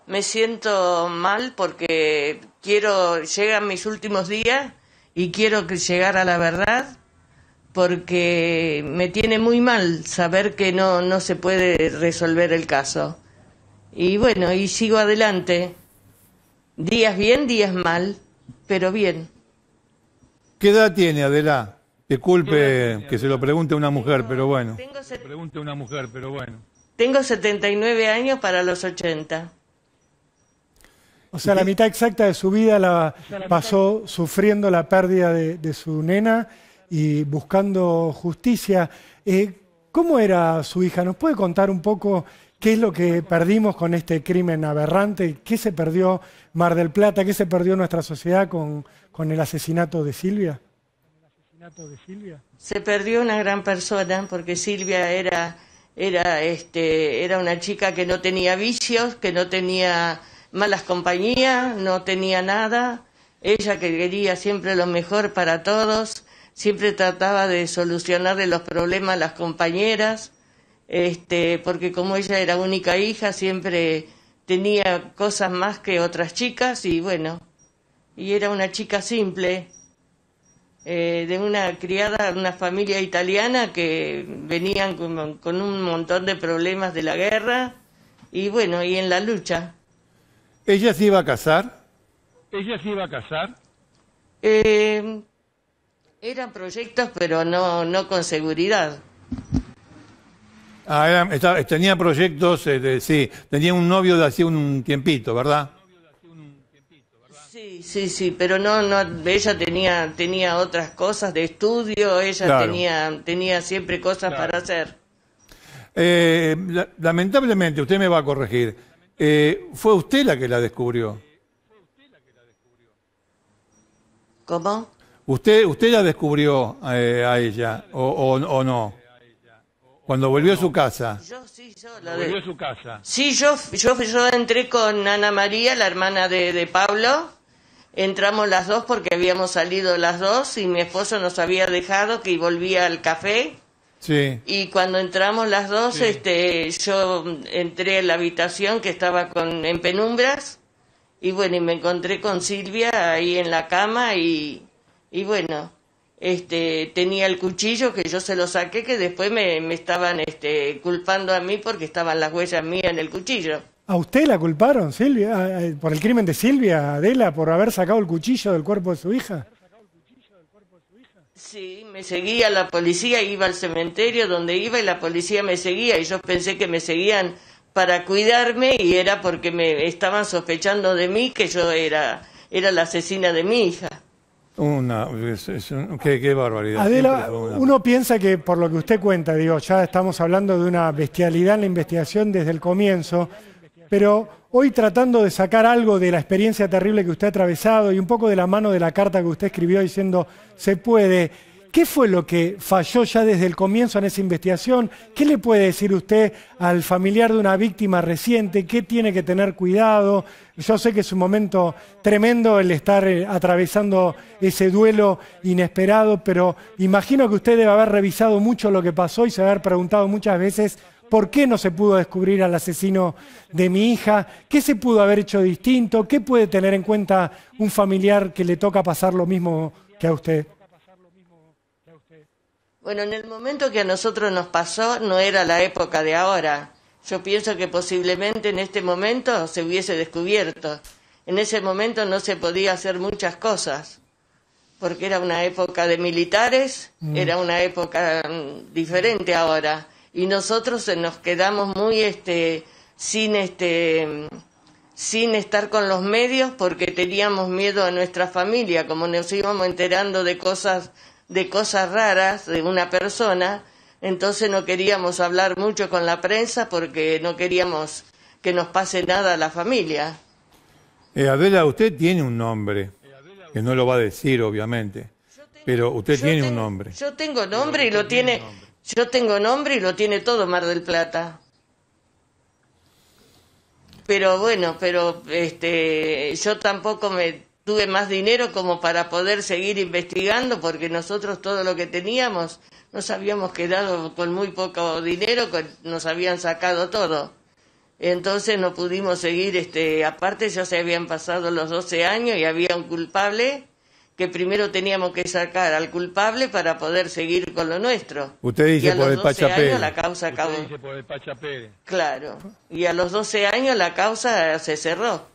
me siento mal porque quiero, llegan mis últimos días y quiero llegar a la verdad porque me tiene muy mal saber que no, no se puede resolver el caso. Y bueno, y sigo adelante, días bien, días mal, pero bien. ¿Qué edad tiene Adela? Disculpe que se lo pregunte una mujer, pero bueno. Tengo, mujer, pero bueno. Tengo 79 años para los 80. O sea, la mitad exacta de su vida la pasó sufriendo la pérdida de, su nena y buscando justicia. Eh, ¿Cómo era su hija? ¿Nos puede contar un poco qué es lo que perdimos con este crimen aberrante, qué se perdió Mar del Plata, qué se perdió nuestra sociedad con, el asesinato de Silvia. Se perdió una gran persona porque Silvia era, era, este, era una chica que no tenía vicios, que no tenía malas compañías, no tenía nada. Ella que quería siempre lo mejor para todos, siempre trataba de solucionarle los problemas a las compañeras este, porque como ella era única hija, siempre tenía cosas más que otras chicas y bueno, y era una chica simple, eh, de una criada, una familia italiana que venían con, un montón de problemas de la guerra y bueno, y en la lucha. ¿Ella se iba a casar? ¿Ella se iba a casar? Eh, eran proyectos, pero no, no con seguridad. Ah, tenía proyectos, este, sí, tenía un novio de hace un tiempito, ¿verdad? Sí, sí, sí, pero no, no, ella tenía, tenía otras cosas de estudio, ella tenía, tenía siempre cosas para hacer. Eh, lamentablemente, usted me va a corregir, eh, ¿fue usted la que la descubrió? ¿Cómo? ¿Usted, usted la descubrió eh, a ella o, o no? Cuando volvió a su casa. Yo sí, yo la de... volvió a su casa. Sí, yo, yo, entré con Ana María, la hermana de, de Pablo. Entramos las dos porque habíamos salido las dos y mi esposo nos había dejado que volvía al café. Sí. Y cuando entramos las dos, este, yo entré a la habitación que estaba con, en penumbras y bueno, y me encontré con Silvia ahí en la cama y, y bueno, este, tenía el cuchillo que yo se lo saqué, que después me, estaban este, culpando a mí porque estaban las huellas mías en el cuchillo. ¿A usted la culparon, Silvia, ah, eh, por el crimen de Silvia, Adela, por haber sacado el cuchillo del cuerpo de su hija? Sí, me seguía la policía, iba al cementerio donde iba y la policía me seguía y yo pensé que me seguían para cuidarme y era porque me estaban sospechando de mí que yo era, era la asesina de mi hija. Una, qué, barbaridad. Adela, uno piensa que por lo que usted cuenta, digo, ya estamos hablando de una bestialidad en la investigación desde el comienzo, pero hoy tratando de sacar algo de la experiencia terrible que usted ha atravesado y un poco de la mano de la carta que usted escribió diciendo se puede, ¿Qué fue lo que falló ya desde el comienzo en esa investigación? ¿Qué le puede decir usted al familiar de una víctima reciente? ¿Qué tiene que tener cuidado? Yo sé que es un momento tremendo el estar eh, atravesando ese duelo inesperado, pero imagino que usted debe haber revisado mucho lo que pasó y se haber preguntado muchas veces por qué no se pudo descubrir al asesino de mi hija, qué se pudo haber hecho distinto, qué puede tener en cuenta un familiar que le toca pasar lo mismo que a usted. Bueno, en el momento que a nosotros nos pasó no era la época de ahora. Yo pienso que posiblemente en este momento se hubiese descubierto. En ese momento no se podía hacer muchas cosas, porque era una época de militares, mm. era una época mm, diferente ahora. Y nosotros nos quedamos muy este, sin, este, sin estar con los medios porque teníamos miedo a nuestra familia, como nos íbamos enterando de cosas de cosas raras de una persona, entonces no queríamos hablar mucho con la prensa porque no queríamos que nos pase nada a la familia. Eh, Adela, usted tiene un nombre, que no lo va a decir obviamente, pero usted tiene un nombre. Yo tengo nombre y lo tiene, yo tengo nombre y lo tiene todo Mar del Plata. Pero bueno, pero este, yo tampoco me tuve más dinero como para poder seguir investigando porque nosotros todo lo que teníamos nos habíamos quedado con muy poco dinero, nos habían sacado todo. Entonces no pudimos seguir, este, aparte ya se habían pasado los 12 años y había un culpable que primero teníamos que sacar al culpable para poder seguir con lo nuestro. Usted dice por el la causa Claro. Y a los 12 años la causa se cerró.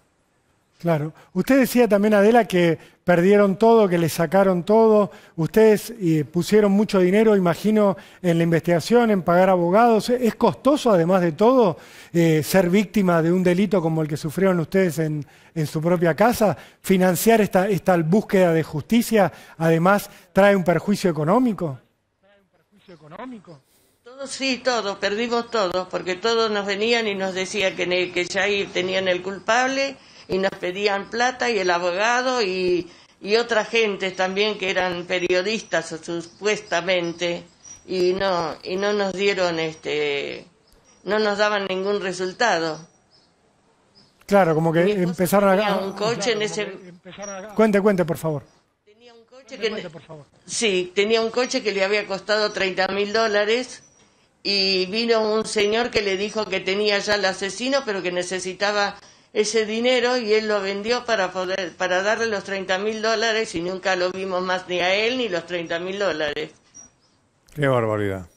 Claro. Usted decía también, Adela, que perdieron todo, que le sacaron todo. Ustedes eh, pusieron mucho dinero, imagino, en la investigación, en pagar abogados. ¿Es costoso, además de todo, eh, ser víctima de un delito como el que sufrieron ustedes en, su propia casa? ¿Financiar esta, búsqueda de justicia, además, trae un perjuicio económico? ¿Trae un perjuicio económico? sí, todos, perdimos todos, porque todos nos venían y nos decían que, ya tenían el culpable y nos pedían plata y el abogado y, y otra gente también que eran periodistas supuestamente y no, y no nos dieron este, no nos daban ningún resultado. Claro, como que empezaron tenía a... un coche en ese... Cuente, cuente, por favor. Cuente, por favor. Sí, tenía un coche que le había costado 30 mil dólares y vino un señor que le dijo que tenía ya el asesino, pero que necesitaba ese dinero y él lo vendió para, para darle los 30 mil dólares y nunca lo vimos más ni a él ni los 30 mil dólares. Qué barbaridad.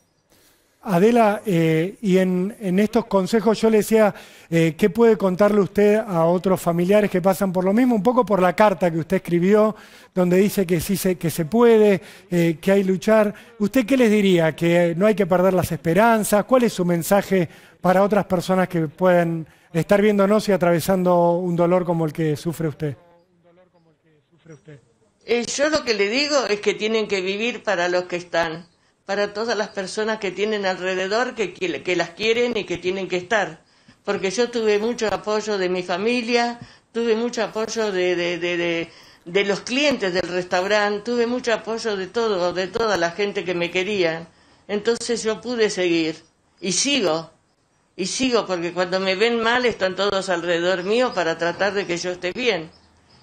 Adela, eh, y en, estos consejos yo le decía, eh, ¿qué puede contarle usted a otros familiares que pasan por lo mismo? Un poco por la carta que usted escribió, donde dice que sí se, que se puede, eh, que hay luchar. ¿Usted qué les diría? ¿Que no hay que perder las esperanzas? ¿Cuál es su mensaje para otras personas que pueden estar viéndonos y atravesando un dolor como el que sufre usted? Eh, yo lo que le digo es que tienen que vivir para los que están, para todas las personas que tienen alrededor, que, que las quieren y que tienen que estar. Porque yo tuve mucho apoyo de mi familia, tuve mucho apoyo de, de los clientes del restaurante, tuve mucho apoyo de todo, de toda la gente que me quería. Entonces yo pude seguir y sigo y sigo porque cuando me ven mal están todos alrededor mío para tratar de que yo esté bien.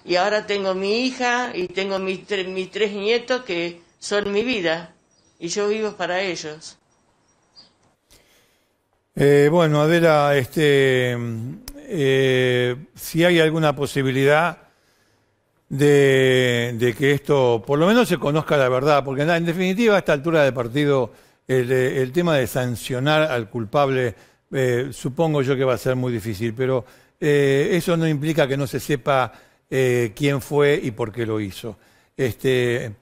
Y ahora tengo mi hija y tengo mis, mis tres nietos que son mi vida y yo vivo para ellos. Eh, bueno, Adela, este, eh, si hay alguna posibilidad de, que esto, por lo menos se conozca la verdad, porque en, definitiva a esta altura del partido el tema de sancionar al culpable eh, supongo yo que va a ser muy difícil, pero eh, eso no implica que no se sepa eh, quién fue y por qué lo hizo. Este,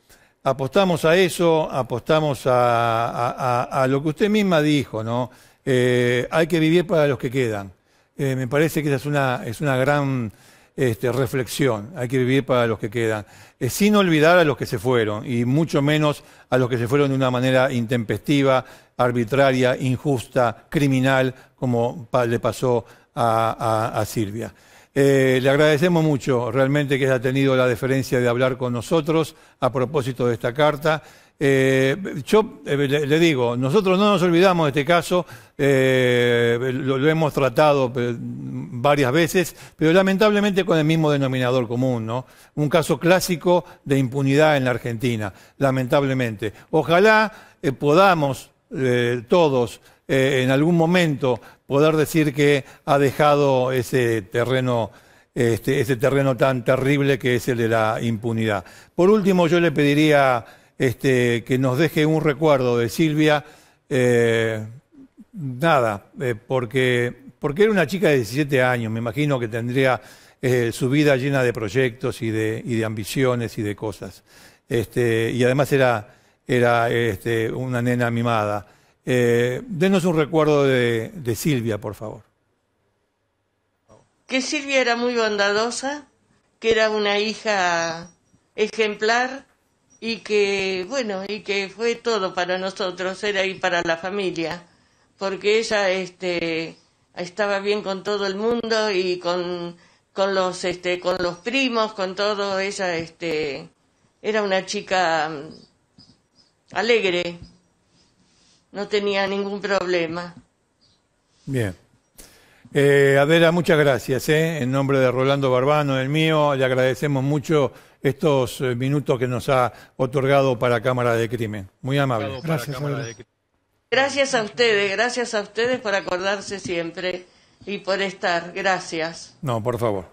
apostamos a eso, apostamos a, lo que usted misma dijo, ¿no? hay que vivir para los que quedan. me parece que esa es una, gran este, reflexión, hay que vivir para los que quedan, sin olvidar a los que se fueron y mucho menos a los que se fueron de una manera intempestiva, arbitraria, injusta, criminal, como le pasó a, Silvia. Eh, le agradecemos mucho realmente que haya tenido la deferencia de hablar con nosotros a propósito de esta carta. Eh, yo eh, le, digo, nosotros no nos olvidamos de este caso, lo, lo, hemos tratado varias veces, pero lamentablemente con el mismo denominador común, ¿no? Un caso clásico de impunidad en la Argentina, lamentablemente. Ojalá podamos eh, todos eh, en algún momento poder decir que ha dejado ese terreno, este, ese terreno tan terrible que es el de la impunidad. Por último, yo le pediría este, que nos deje un recuerdo de Silvia, eh, nada, porque, porque era una chica de 17 años, me imagino que tendría su vida llena de proyectos y de, y de ambiciones y de cosas. Este, y además era era este, una nena mimada. Eh, denos un recuerdo de, de Silvia, por favor. Que Silvia era muy bondadosa, que era una hija ejemplar y que, bueno, y que fue todo para nosotros, era y para la familia, porque ella este, estaba bien con todo el mundo y con, con, los, este, con los primos, con todo, ella este, era una chica alegre, no tenía ningún problema. Bien. Eh, Adela, muchas gracias. ¿eh? En nombre de Rolando Barbano, el mío, le agradecemos mucho estos eh, minutos que nos ha otorgado para Cámara de Crimen. Muy amable. Gracias, Gracias a ustedes, gracias a ustedes por acordarse siempre y por estar. Gracias. No, por favor.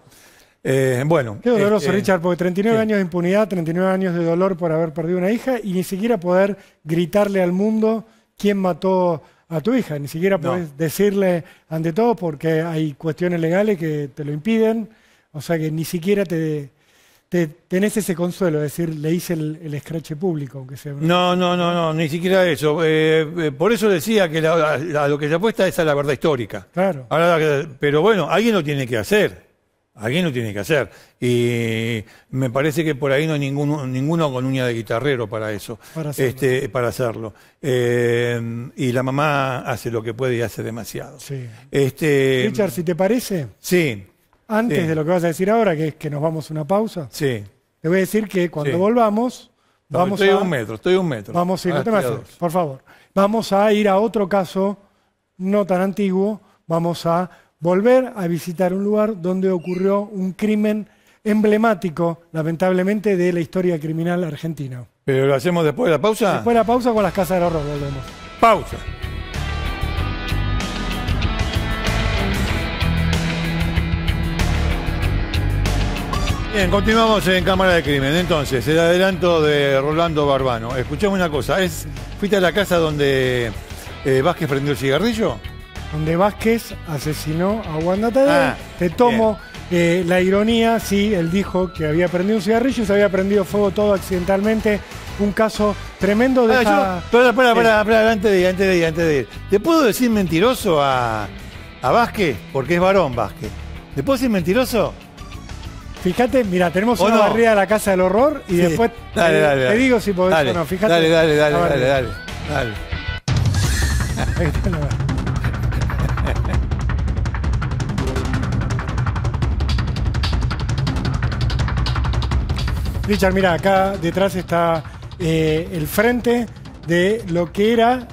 Eh, bueno. Qué doloroso, este, Richard, porque 39 años de impunidad, 39 años de dolor por haber perdido una hija y ni siquiera poder gritarle al mundo quién mató a tu hija, ni siquiera podés decirle ante todo porque hay cuestiones legales que te lo impiden, o sea que ni siquiera te, tenés ese consuelo, es decir, le hice el, el escrache público, No, no, no, no, ni siquiera eso. Eh, eh, por eso decía que a lo que se apuesta es a la verdad histórica. Claro. pero bueno, alguien lo tiene que hacer. Alguien lo tiene que hacer. Y me parece que por ahí no hay ninguno, con uña de guitarrero para eso, para hacerlo. Este, eh, y la mamá hace lo que puede y hace demasiado. Este, Richard, si te parece, sí, antes de lo que vas a decir ahora, que es que nos vamos a una pausa, sí. te voy a decir que cuando volvamos, vamos estoy a, un metro, estoy a un metro. Vamos a ir, ah, por favor. Vamos a ir a otro caso no tan antiguo, vamos a volver a visitar un lugar donde ocurrió un crimen emblemático, lamentablemente, de la historia criminal argentina. ¿Pero lo hacemos después de la pausa? Después de la pausa con las casas de horror volvemos. Pausa. Bien, continuamos en Cámara de Crimen. Entonces, el adelanto de Rolando Barbano. Escuchemos una cosa, ¿fuiste a la casa donde eh, Vázquez prendió el cigarrillo? donde Vázquez asesinó a Wanda ah, Te tomo eh, la ironía, sí, él dijo que había prendido un cigarrillo se había prendido fuego todo accidentalmente. Un caso tremendo de. Ah, Espera, espera, antes de antes de de ¿Te puedo decir mentiroso a, a Vázquez? Porque es varón Vázquez. ¿Te puedo decir mentiroso? Fíjate, mira, tenemos una arriba de la casa del horror y después te, digo si podés o no. Fíjate. Dale, dale, dale, dale, dale, dale. [LAUGHS] Richard, mira, acá detrás está eh, el frente de lo que era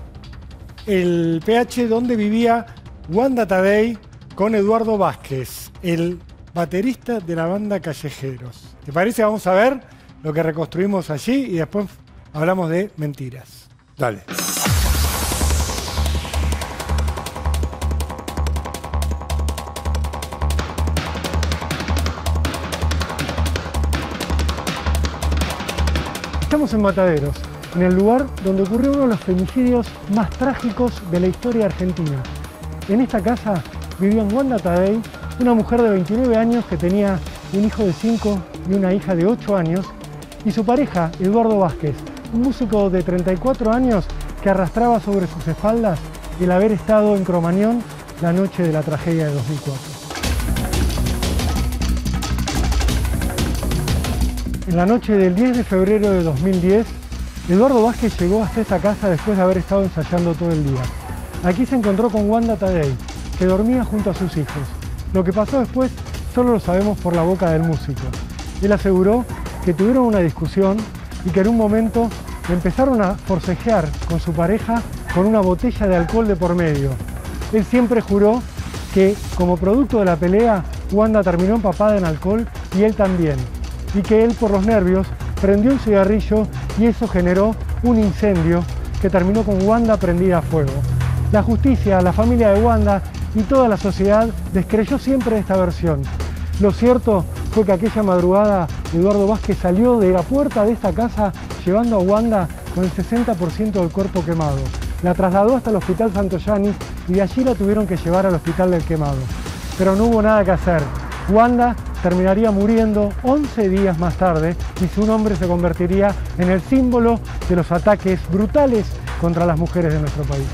el PH donde vivía Wanda Tadei con Eduardo Vázquez, el baterista de la banda Callejeros. ¿Te parece? Vamos a ver lo que reconstruimos allí y después hablamos de mentiras. Dale. Estamos en Mataderos, en el lugar donde ocurrió uno de los femicidios más trágicos de la historia argentina. En esta casa vivían Wanda Tadei, una mujer de 29 años que tenía un hijo de 5 y una hija de 8 años, y su pareja, Eduardo Vázquez, un músico de 34 años que arrastraba sobre sus espaldas el haber estado en Cromañón la noche de la tragedia de 2004. En la noche del 10 de febrero de 2010, Eduardo Vázquez llegó hasta esta casa después de haber estado ensayando todo el día. Aquí se encontró con Wanda Tadei, que dormía junto a sus hijos. Lo que pasó después solo lo sabemos por la boca del músico. Él aseguró que tuvieron una discusión y que en un momento empezaron a forcejear con su pareja con una botella de alcohol de por medio. Él siempre juró que como producto de la pelea, Wanda terminó empapada en alcohol y él también y que él por los nervios prendió un cigarrillo y eso generó un incendio que terminó con Wanda prendida a fuego. La justicia, la familia de Wanda y toda la sociedad descreyó siempre esta versión. Lo cierto fue que aquella madrugada Eduardo Vázquez salió de la puerta de esta casa llevando a Wanda con el 60% del cuerpo quemado. La trasladó hasta el hospital Santoyani y de allí la tuvieron que llevar al hospital del quemado. Pero no hubo nada que hacer. Wanda terminaría muriendo 11 días más tarde y su nombre se convertiría en el símbolo de los ataques brutales contra las mujeres de nuestro país.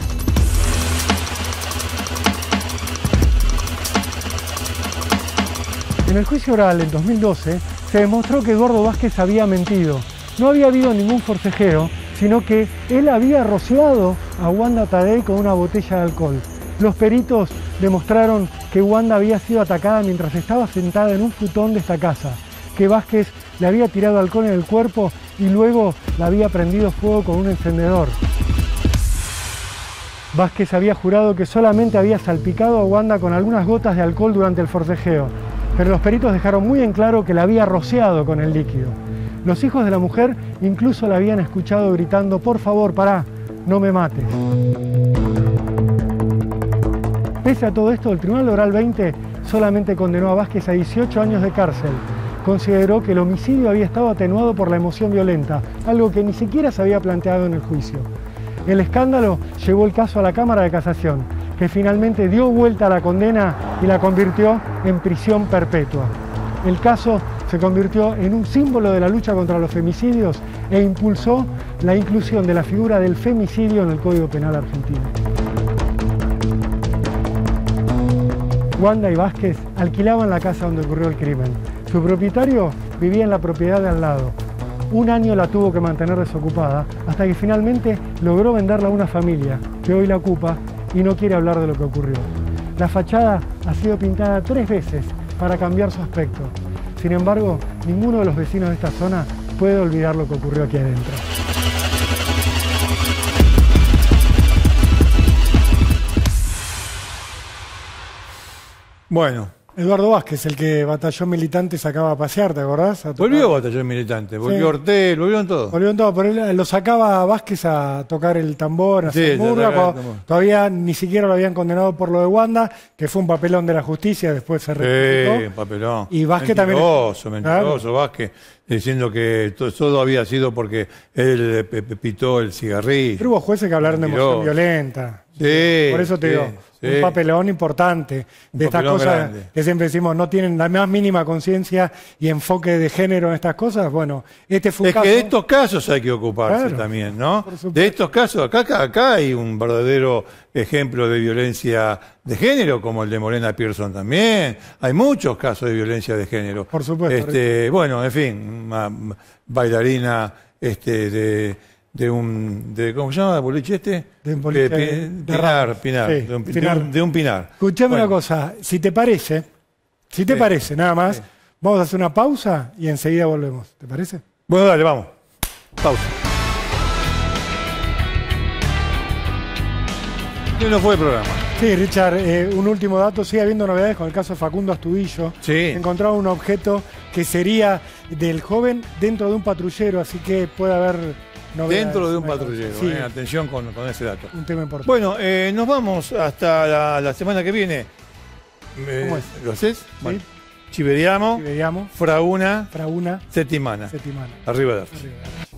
En el juicio oral en 2012 se demostró que Eduardo Vázquez había mentido. No había habido ningún forcejeo, sino que él había rociado a Wanda Tadei con una botella de alcohol. Los peritos demostraron que Wanda había sido atacada mientras estaba sentada en un futón de esta casa, que Vázquez le había tirado alcohol en el cuerpo y luego la había prendido fuego con un encendedor. Vázquez había jurado que solamente había salpicado a Wanda con algunas gotas de alcohol durante el forcejeo, pero los peritos dejaron muy en claro que la había rociado con el líquido. Los hijos de la mujer incluso la habían escuchado gritando, por favor, pará, no me mates. Pese a todo esto, el Tribunal Oral 20 solamente condenó a Vázquez a 18 años de cárcel. Consideró que el homicidio había estado atenuado por la emoción violenta, algo que ni siquiera se había planteado en el juicio. El escándalo llevó el caso a la Cámara de Casación, que finalmente dio vuelta a la condena y la convirtió en prisión perpetua. El caso se convirtió en un símbolo de la lucha contra los femicidios e impulsó la inclusión de la figura del femicidio en el Código Penal argentino. Wanda y Vázquez alquilaban la casa donde ocurrió el crimen. Su propietario vivía en la propiedad de al lado. Un año la tuvo que mantener desocupada hasta que finalmente logró venderla a una familia que hoy la ocupa y no quiere hablar de lo que ocurrió. La fachada ha sido pintada tres veces para cambiar su aspecto. Sin embargo, ninguno de los vecinos de esta zona puede olvidar lo que ocurrió aquí adentro. Bueno, Eduardo Vázquez, el que Batallón Militante sacaba a pasear, ¿te acordás? A volvió Batallón Militante, volvió sí. Hortel, volvió en todo. Volvió en todo, pero él, eh, lo sacaba Vázquez a tocar el tambor, a hacer burla. todavía ni siquiera lo habían condenado por lo de Wanda, que fue un papelón de la justicia, después se retiró. Sí, un papelón. Y Vázquez mentiroso, también... Mentiroso, Vázquez, diciendo que todo, había sido porque él eh, pitó el cigarrillo. Pero hubo jueces que hablaron de emoción violenta. Por eso te digo, un papelón importante de estas cosas que siempre decimos no tienen la más mínima conciencia y enfoque de género en estas cosas. Bueno, este fue es que de estos casos hay que ocuparse también, ¿no? De estos casos, acá, acá, hay un verdadero ejemplo de violencia de género, como el de Morena Pearson también. Hay muchos casos de violencia de género. Por supuesto. Este, bueno, en fin, bailarina este, de de un ¿cómo se llama? este? De un boliche, de, de, pinar, pinar, de un, pinar. De, un, pinar. Escuchame una cosa, si te parece, si te parece, nada más, vamos a hacer una pausa y enseguida volvemos, ¿te parece? Bueno, dale, vamos. Pausa. Y no fue el programa. Sí, Richard, eh, un último dato. Sigue habiendo novedades con el caso de Facundo Astubillo. Sí. encontrado un objeto que sería del joven dentro de un patrullero, así que puede haber Dentro de un patrullero. Eh, atención con, con, ese dato. Un tema importante. Bueno, eh, nos vamos hasta la, semana que viene. Eh, ¿Cómo es? ¿Lo haces? Chiveriamo, Chiveriamo, Fraguna, Setimana. Arriba de Arriba de